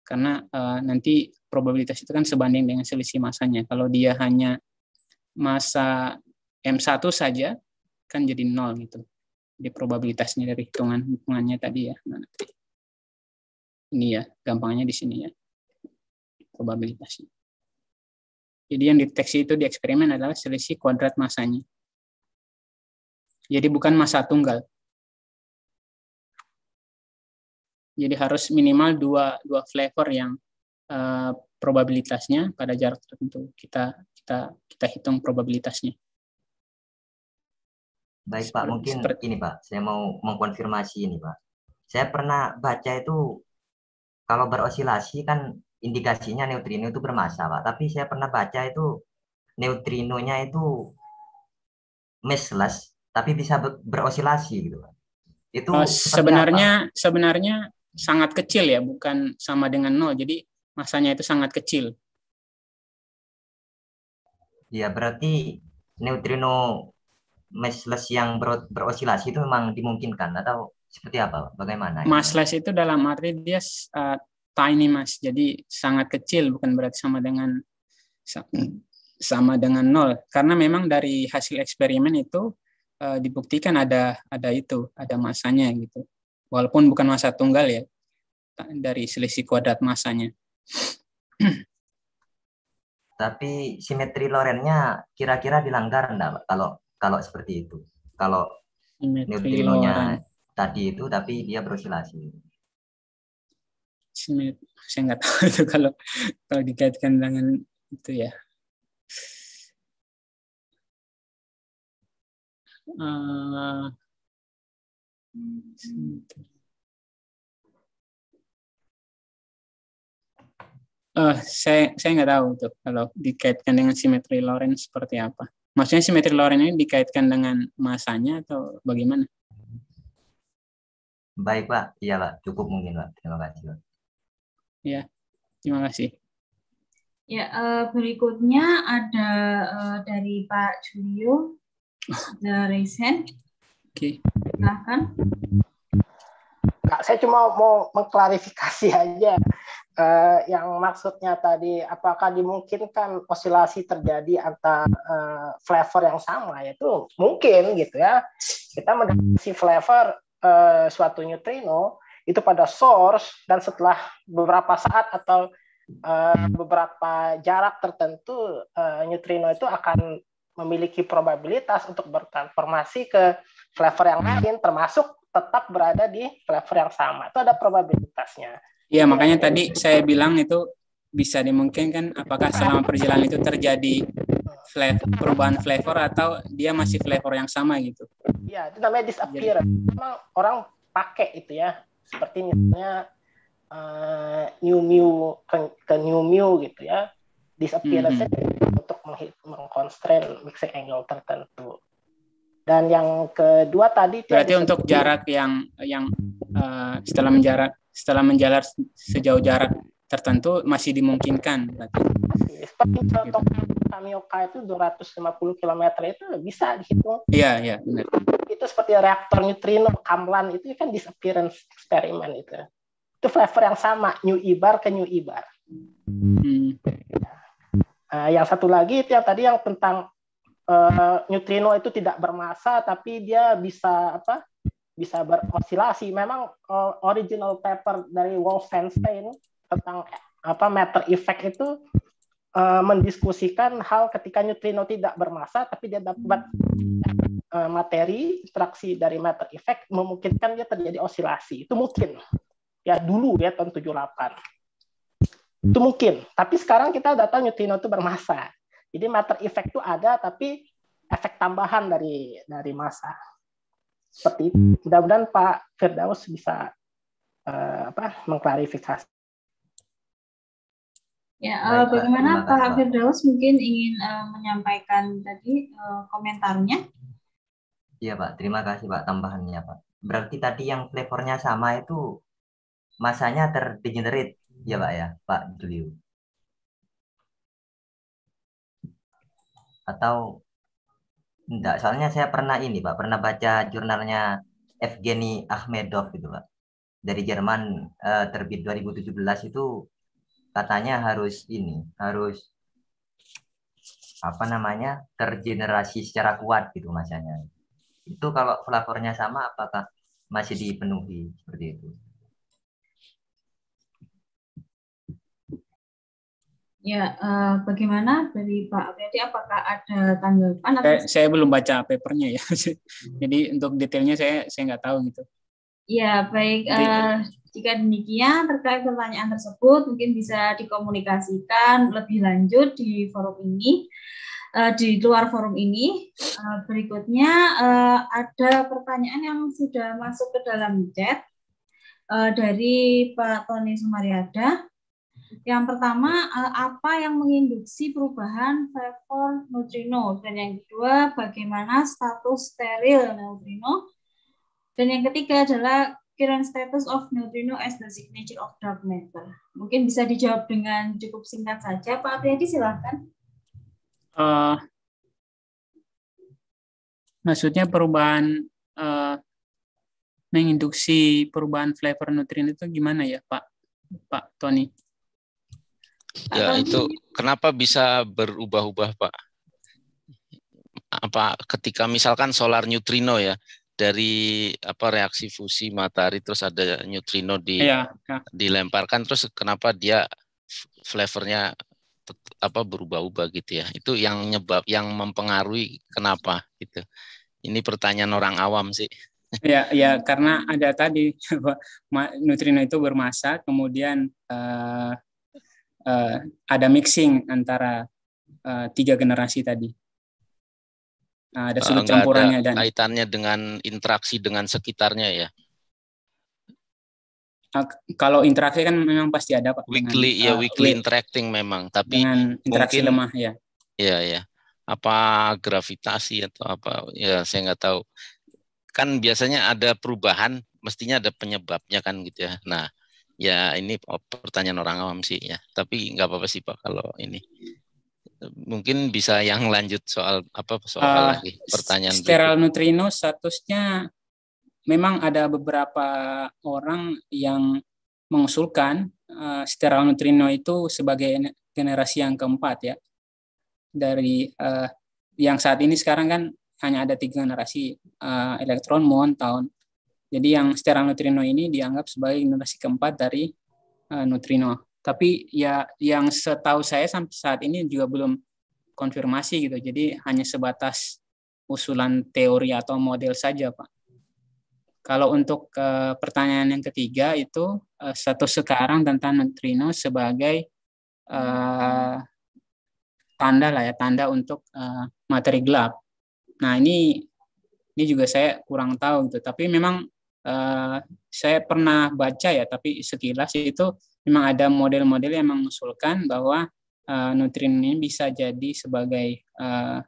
karena uh, nanti probabilitas itu kan sebanding dengan selisih masanya. Kalau dia hanya masa M1 saja, kan jadi nol gitu. Jadi probabilitasnya dari hitungan hitungannya tadi ya. Nah, ini ya, gampangnya di sini ya. Probabilitasnya. Jadi yang deteksi itu di eksperimen adalah selisih kuadrat masanya. Jadi bukan masa tunggal. Jadi harus minimal dua, dua flavor yang uh, probabilitasnya pada jarak tertentu kita kita kita hitung probabilitasnya. Baik Pak, mungkin ini Pak, saya mau mengkonfirmasi ini Pak. Saya pernah baca itu kalau berosilasi kan indikasinya neutrino itu bermasa Pak, tapi saya pernah baca itu neutrinonya itu messless tapi bisa berosilasi gitu Pak. Itu oh, sebenarnya apa? sebenarnya sangat kecil ya, bukan sama dengan nol. Jadi masanya itu sangat kecil. Ya, berarti neutrino mashless yang ber, berosilasi itu memang dimungkinkan atau seperti apa? Bagaimana? Ya? itu dalam arti dia uh, tiny mas, jadi sangat kecil bukan berarti sama dengan sama dengan nol karena memang dari hasil eksperimen itu uh, dibuktikan ada ada itu ada masanya gitu walaupun bukan masa tunggal ya dari selisih kuadrat masanya tapi simetri Lorentnya kira-kira dilanggar enggak kalau kalau seperti itu. Kalau neutrinonya tadi itu tapi dia berosilasi. saya nggak tahu *laughs* itu kalau kalau dikaitkan dengan itu ya. Uh, uh, saya saya nggak tahu tuh kalau dikaitkan dengan simetri Lorentz seperti apa. Maksudnya simetri Lorentz ini dikaitkan dengan masanya atau bagaimana? Baik Pak, iya Pak, cukup mungkin Pak. Terima kasih Pak. Ya, terima kasih. Ya, eh, berikutnya ada eh, dari Pak Julio, dari Sen. Oke. Okay. Silahkan. Nah, saya cuma mau mengklarifikasi aja uh, yang maksudnya tadi apakah dimungkinkan osilasi terjadi antara uh, eh, flavor yang sama yaitu mungkin gitu ya kita mendeteksi flavor uh, suatu neutrino itu pada source dan setelah beberapa saat atau uh, beberapa jarak tertentu uh, neutrino itu akan memiliki probabilitas untuk bertransformasi ke flavor yang lain termasuk tetap berada di flavor yang sama itu ada probabilitasnya Iya, makanya tadi saya bilang itu bisa dimungkinkan apakah selama perjalanan itu terjadi flavor, perubahan flavor atau dia masih flavor yang sama gitu. Iya, itu namanya disappear. Memang orang pakai itu ya. Seperti misalnya uh, new new ke, ke new new gitu ya. Disappear mm -hmm. untuk mengkonstrain mixing angle tertentu. Dan yang kedua tadi berarti untuk jarak yang yang uh, setelah menjarak setelah menjalar sejauh jarak tertentu masih dimungkinkan. Iya, seperti contoh gitu. itu 250 km itu bisa dihitung. Iya, iya, benar. Itu seperti reaktor neutrino Kamlan itu ya kan disappearance eksperimen itu. Itu flavor yang sama, new ibar ke new ibar. Hmm. Nah, yang satu lagi itu yang tadi yang tentang uh, neutrino itu tidak bermasa tapi dia bisa apa? bisa berosilasi. Memang eh, original paper dari Wolfenstein tentang apa matter effect itu uh, mendiskusikan hal ketika neutrino tidak bermasa tapi dia dapat uh, materi interaksi dari matter effect memungkinkan dia terjadi osilasi. Itu mungkin. Ya dulu ya tahun 78. Itu mungkin. Tapi sekarang kita data neutrino itu bermasa. Jadi matter effect itu ada tapi efek tambahan dari dari masa seperti itu. Mudah-mudahan Pak Firdaus bisa uh, apa mengklarifikasi. Ya, uh, bagaimana Pak, Pak Firdaus mungkin ingin uh, menyampaikan tadi uh, komentarnya? Iya Pak, terima kasih Pak tambahannya Pak. Berarti tadi yang flavornya sama itu masanya terdegenerate ya Pak ya, Pak Julio. Atau Enggak, soalnya saya pernah ini, Pak, pernah baca jurnalnya Evgeny Ahmedov gitu, Pak. Dari Jerman uh, terbit 2017 itu katanya harus ini, harus apa namanya? tergenerasi secara kuat gitu masanya. Itu kalau pelapornya sama apakah masih dipenuhi seperti itu? Ya, uh, bagaimana dari Pak Apriadi? Apakah ada tanggapan? Atau... Saya, belum baca papernya ya, *laughs* jadi untuk detailnya saya saya nggak tahu gitu. Ya, baik. Jadi, uh, jika demikian, terkait pertanyaan tersebut mungkin bisa dikomunikasikan lebih lanjut di forum ini, uh, di luar forum ini. Uh, berikutnya uh, ada pertanyaan yang sudah masuk ke dalam chat uh, dari Pak Tony Sumariada yang pertama, eh, apa yang menginduksi perubahan flavor neutrino? Dan yang kedua, bagaimana status steril neutrino? Dan yang ketiga adalah current status of neutrino as the signature of dark matter. Mungkin bisa dijawab dengan cukup singkat saja. Pak Apriyadi, silahkan. Uh, eh, maksudnya perubahan uh, menginduksi perubahan flavor neutrino itu gimana ya Pak Pak Tony? Ya, itu kenapa bisa berubah-ubah, Pak? Apa ketika misalkan solar neutrino ya, dari apa reaksi fusi matahari terus ada neutrino di ya, ya. dilemparkan terus kenapa dia flavornya apa berubah-ubah gitu ya. Itu yang nyebab yang mempengaruhi kenapa gitu. Ini pertanyaan orang awam sih. ya, ya karena ada tadi *laughs* neutrino itu bermasa, kemudian eh, uh, ada mixing antara uh, tiga generasi tadi. Nah, ada ah, sudut uh, campurannya ada dan kaitannya dengan interaksi dengan sekitarnya ya. Ah, kalau interaksi kan memang pasti ada pak. Weekly dengan, ya uh, weekly interacting memang, tapi dengan interaksi mungkin, lemah ya. Ya ya. Apa gravitasi atau apa? Ya saya nggak tahu. Kan biasanya ada perubahan, mestinya ada penyebabnya kan gitu ya. Nah Ya ini pertanyaan orang awam sih ya. Tapi nggak apa-apa sih Pak kalau ini. Mungkin bisa yang lanjut soal apa soal uh, lagi pertanyaan. steril neutrino statusnya memang ada beberapa orang yang mengusulkan uh, eh, steril neutrino itu sebagai generasi yang keempat ya dari uh, yang saat ini sekarang kan hanya ada tiga generasi uh, elektron muon tahun jadi yang secara neutrino ini dianggap sebagai generasi keempat dari uh, neutrino. Tapi ya yang setahu saya sampai saat ini juga belum konfirmasi gitu. Jadi hanya sebatas usulan teori atau model saja, Pak. Kalau untuk uh, pertanyaan yang ketiga itu uh, status sekarang tentang neutrino sebagai uh, tanda lah ya, tanda untuk uh, materi gelap. Nah, ini ini juga saya kurang tahu gitu, tapi memang Eh, saya pernah baca ya, tapi sekilas itu memang ada model-model yang mengusulkan bahwa uh, eh, nutrien ini bisa jadi sebagai uh,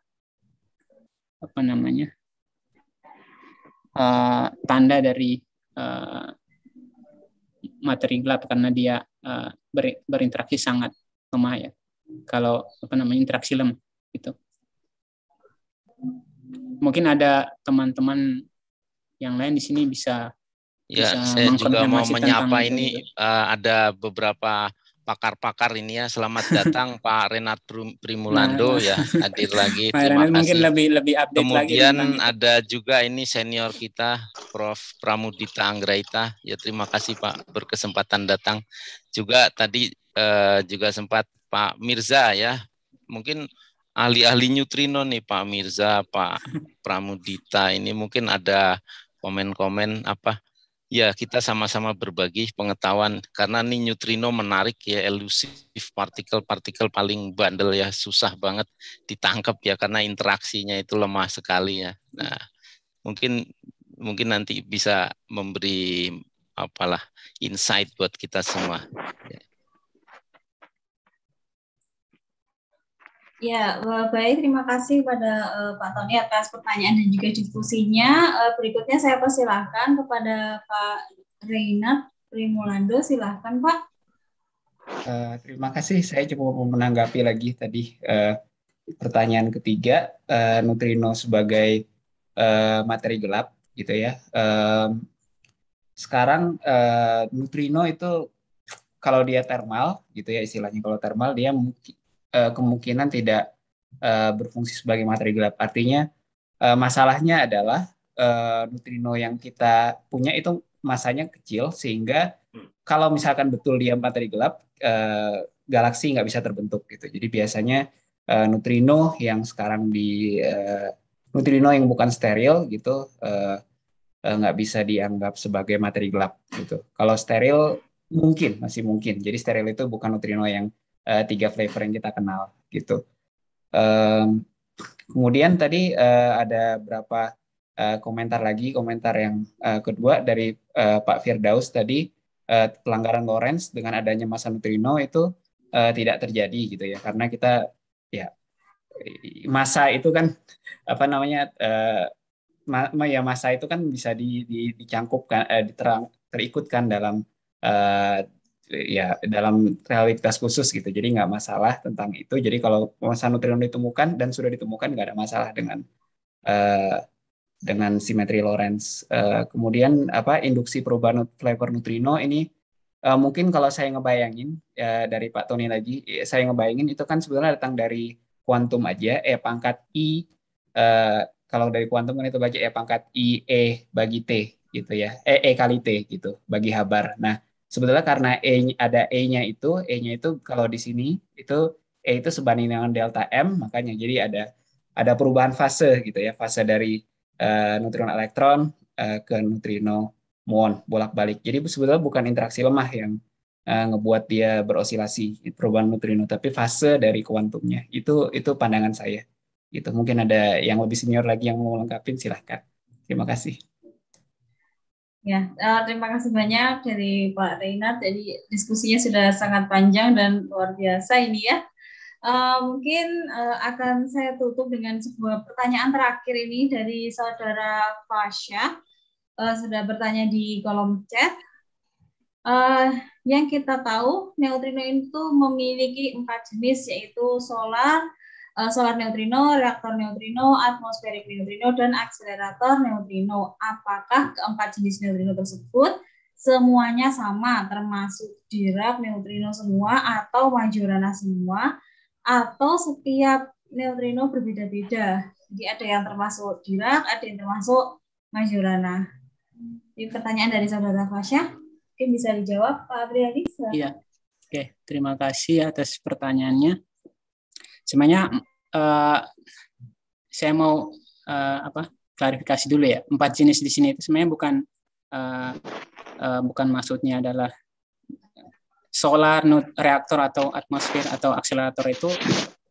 apa namanya uh, tanda dari uh, materi gelap karena dia uh, ber, berinteraksi sangat lemah ya kalau apa namanya interaksi lemah itu mungkin ada teman-teman yang lain di sini bisa ya bisa saya juga mau menyapa ini gitu. eh, ada beberapa pakar-pakar ini ya selamat datang *laughs* Pak Renat Primulando nah, ya nah. hadir lagi Pak terima kasih mungkin lebih lebih update kemudian lagi ada juga ini senior kita Prof Pramudita Anggraita ya terima kasih Pak berkesempatan datang juga tadi eh, juga sempat Pak Mirza ya mungkin ahli-ahli neutrino nih Pak Mirza Pak *laughs* Pramudita ini mungkin ada komen-komen apa ya kita sama-sama berbagi pengetahuan karena ini neutrino menarik ya elusif partikel-partikel paling bandel ya susah banget ditangkap ya karena interaksinya itu lemah sekali ya. Nah, mungkin mungkin nanti bisa memberi apalah insight buat kita semua. Ya, eh, baik. Terima kasih kepada uh, Pak Tony atas pertanyaan dan juga diskusinya. Uh, berikutnya saya persilahkan kepada Pak Reina Primulando. Silahkan, Pak. Uh, terima kasih. Saya cukup mau menanggapi lagi tadi uh, pertanyaan ketiga uh, neutrino sebagai uh, materi gelap, gitu ya. Uh, sekarang uh, neutrino itu kalau dia thermal, gitu ya istilahnya kalau thermal dia mungkin uh, kemungkinan tidak uh, berfungsi sebagai materi gelap. Artinya uh, masalahnya adalah uh, neutrino yang kita punya itu masanya kecil sehingga hmm. kalau misalkan betul dia materi gelap, uh, galaksi nggak bisa terbentuk gitu. Jadi biasanya uh, neutrino yang sekarang di uh, neutrino yang bukan steril gitu uh, nggak bisa dianggap sebagai materi gelap gitu. Kalau steril mungkin masih mungkin. Jadi steril itu bukan neutrino yang uh, tiga flavor yang kita kenal gitu. Um, kemudian tadi uh, ada berapa uh, komentar lagi, komentar yang uh, kedua dari uh, Pak Firdaus tadi uh, pelanggaran Lorentz dengan adanya masa neutrino itu uh, tidak terjadi gitu ya karena kita ya masa itu kan apa namanya uh, ma ya masa itu kan bisa di, di, dicangkupkan uh, diterang terikutkan dalam uh, ya dalam realitas khusus gitu. Jadi nggak masalah tentang itu. Jadi kalau masa neutrino ditemukan dan sudah ditemukan nggak ada masalah dengan uh, dengan simetri Lorentz. Uh, kemudian apa induksi perubahan flavor neutrino ini uh, mungkin kalau saya ngebayangin uh, dari Pak Tony lagi, ya, saya ngebayangin itu kan sebenarnya datang dari kuantum aja, e pangkat i uh, kalau dari kuantum kan itu baca e pangkat i e bagi t gitu ya, e e kali t gitu bagi Habar. Nah sebetulnya karena e ada e-nya itu, e-nya itu kalau di sini itu e itu sebanding dengan delta m, makanya jadi ada ada perubahan fase gitu ya, fase dari uh, eh, neutron elektron uh, ke neutrino muon bolak-balik. Jadi sebetulnya bukan interaksi lemah yang uh, ngebuat dia berosilasi perubahan neutrino, tapi fase dari kuantumnya. Itu itu pandangan saya. Itu mungkin ada yang lebih senior lagi yang mau lengkapin silahkan. Terima kasih. Ya, eh, terima kasih banyak dari Pak Reinhard. Jadi diskusinya sudah sangat panjang dan luar biasa ini ya. Eh, mungkin eh, akan saya tutup dengan sebuah pertanyaan terakhir ini dari saudara Fasya. sudah bertanya di kolom chat. yang kita tahu neutrino itu memiliki empat jenis yaitu solar, Eh, solar neutrino, reaktor neutrino, atmosferik neutrino, dan akselerator neutrino. Apakah keempat jenis neutrino tersebut semuanya sama, termasuk dirak neutrino semua atau Majorana semua, atau setiap neutrino berbeda-beda. Jadi ada yang termasuk dirak, ada yang termasuk Majorana. Ini pertanyaan dari saudara Fasya. Mungkin bisa dijawab Pak Apriani. Iya. Oke, terima kasih atas pertanyaannya sebenarnya uh, eh, saya mau uh, apa klarifikasi dulu ya. Empat jenis di sini itu sebenarnya bukan uh, uh, bukan maksudnya adalah solar reaktor atau atmosfer atau akselerator itu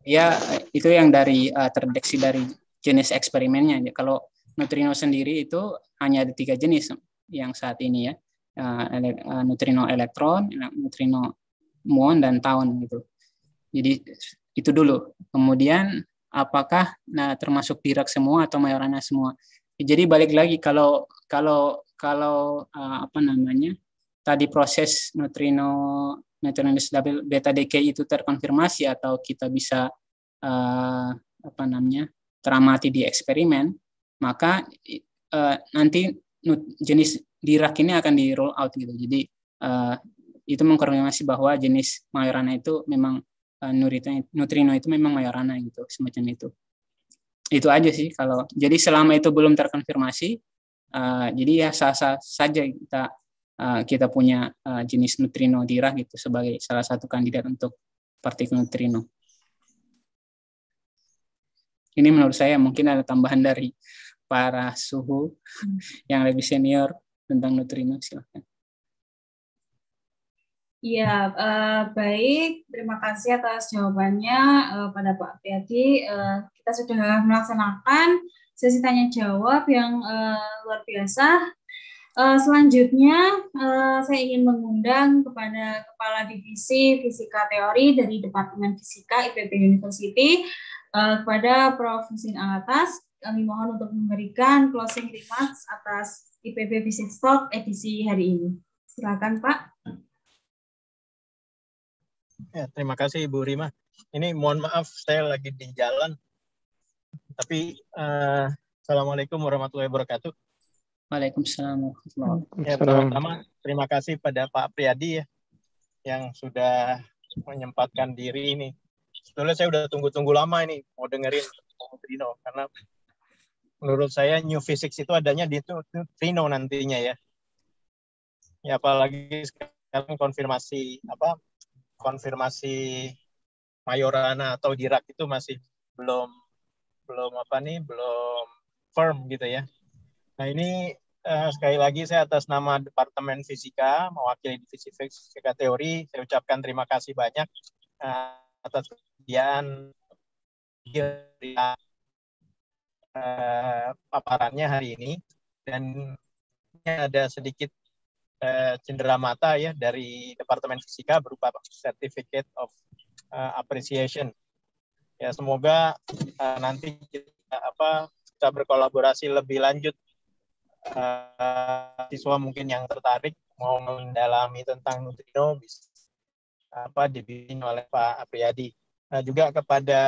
ya itu yang dari uh, terdeteksi dari jenis eksperimennya. Kalau neutrino sendiri itu hanya ada tiga jenis yang saat ini ya uh, ele uh, neutrino elektron, neutrino muon dan tahun gitu. Jadi itu dulu. Kemudian apakah nah termasuk dirak semua atau mayorana semua. Jadi balik lagi kalau kalau kalau uh, apa namanya tadi proses neutrino neutrino beta decay itu terkonfirmasi atau kita bisa uh, apa namanya teramati di eksperimen maka uh, nanti jenis dirak ini akan di roll out gitu. Jadi uh, itu mengkonfirmasi bahwa jenis mayorana itu memang uh, eh, nutrino itu memang Majorana gitu semacam itu itu aja sih kalau jadi selama itu belum terkonfirmasi uh, jadi ya sah-sah saja kita uh, kita punya uh, jenis neutrino dirah gitu sebagai salah satu kandidat untuk partikel neutrino ini menurut saya mungkin ada tambahan dari para suhu hmm. yang lebih senior tentang neutrino silahkan Iya, uh, baik. Terima kasih atas jawabannya uh, pada Pak Priyadi. Uh, eh, kita sudah melaksanakan sesi tanya jawab yang uh, luar biasa. Uh, selanjutnya, uh, saya ingin mengundang kepada Kepala Divisi Fisika Teori dari Departemen Fisika IPB University uh, kepada Prof. Husin Alatas. Kami mohon untuk memberikan closing remarks atas IPB Visit Talk edisi hari ini. Silakan, Pak. Ya, terima kasih Bu Rima. Ini mohon maaf saya lagi di jalan. Tapi uh, Assalamualaikum warahmatullahi wabarakatuh. Waalaikumsalam Ya, pertama terima kasih pada Pak Priadi ya yang sudah menyempatkan diri ini. Sebetulnya saya udah tunggu-tunggu lama ini mau dengerin Trino karena menurut saya new physics itu adanya di itu Trino nantinya ya. Ya apalagi sekarang konfirmasi apa konfirmasi Mayorana atau dirac itu masih belum belum apa nih belum firm gitu ya. Nah ini eh, sekali lagi saya atas nama Departemen Fisika mewakili Divisi Fisika Teori saya ucapkan terima kasih banyak eh, atas kegiatan eh, paparannya hari ini dan ini ada sedikit Eh, Cendera mata ya dari Departemen Fisika berupa Certificate of uh, Appreciation. Ya semoga uh, nanti kita apa kita berkolaborasi lebih lanjut uh, siswa mungkin yang tertarik mau mendalami tentang neutrino bisa apa dibimbing oleh Pak Apriyadi. Nah, juga kepada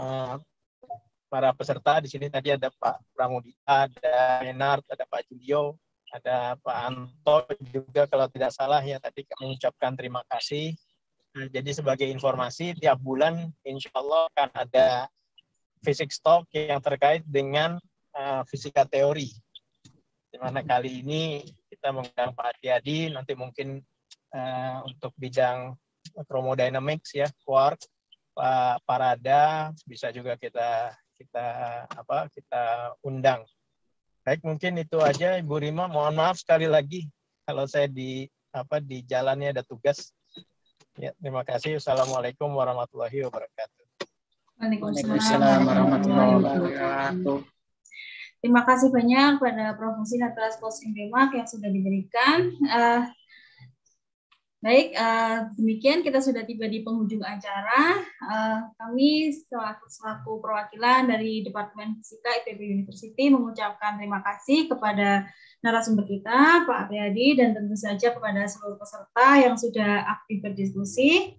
uh, para peserta di sini tadi ada Pak Pramudi, ada Menard, ada Pak Julio, ada Pak Anto juga kalau tidak salah ya tadi kami mengucapkan terima kasih. Nah, jadi sebagai informasi tiap bulan insya Allah akan ada fisik stok yang terkait dengan uh, fisika teori. Di mana kali ini kita mengundang Pak Adi nanti mungkin uh, untuk bidang chromodynamics ya, quark, Pak Parada, bisa juga kita kita apa kita undang. Baik, mungkin itu aja Ibu Rima. Mohon maaf sekali lagi kalau saya di apa di jalannya ada tugas. Ya, terima kasih. Assalamualaikum warahmatullahi wabarakatuh. Waalaikumsalam warahmatullahi wabarakatuh. Terima kasih banyak pada Prof. Musin atas closing remark yang sudah diberikan. Uh, Baik, uh, demikian kita sudah tiba di penghujung acara. Uh, kami selaku, selaku perwakilan dari Departemen Fisika IPB University mengucapkan terima kasih kepada narasumber kita, Pak Apriyadi, dan tentu saja kepada seluruh peserta yang sudah aktif berdiskusi.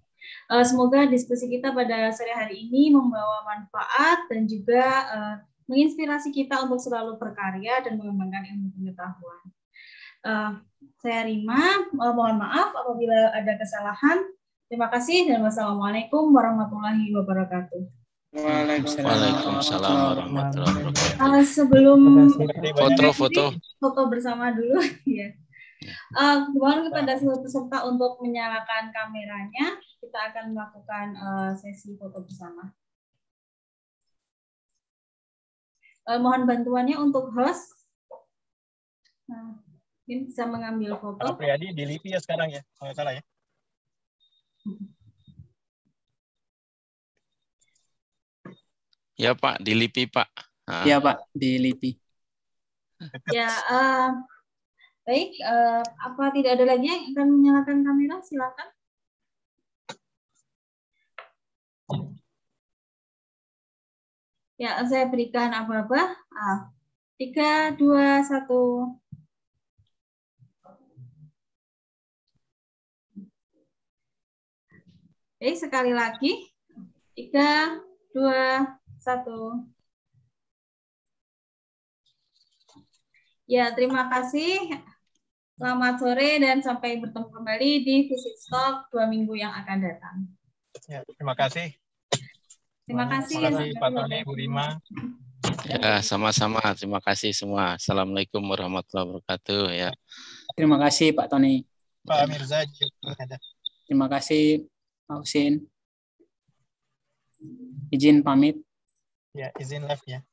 Uh, semoga diskusi kita pada sore hari ini membawa manfaat dan juga uh, menginspirasi kita untuk selalu berkarya dan mengembangkan ilmu pengetahuan. Uh, saya Rima, eh, mohon maaf apabila ada kesalahan. Terima kasih dan wassalamualaikum warahmatullahi wabarakatuh. Waalaikumsalam, warahmatullahi wabarakatuh. Uh, sebelum foto-foto foto bersama dulu *laughs* ya. Uh, mohon kepada seluruh peserta untuk menyalakan kameranya. Kita akan melakukan uh, sesi foto bersama. Uh, mohon bantuannya untuk host. Nah mungkin bisa mengambil foto. Pak Priyadi di LIPI ya sekarang ya, kalau nggak salah ya. Ya Pak, di LIPI Pak. Ya Pak, di LIPI. Ya, uh, baik. Uh, apa tidak ada lagi yang akan menyalakan kamera? Silakan. Ya, saya berikan apa-apa. Ah, tiga, dua, satu. Oke, sekali lagi. Tiga, dua, satu. Ya, terima kasih. Selamat sore dan sampai bertemu kembali di Visit Stock dua minggu yang akan datang. Ya, terima kasih. Terima kasih. Terima kasih Pak Tony, Bu Rima. Ya, sama-sama. Terima kasih semua. Assalamualaikum warahmatullahi wabarakatuh. Ya. Terima kasih Pak Tony. Pak Mirza juga Terima kasih Mausin. Izin pamit. Ya, izin live ya.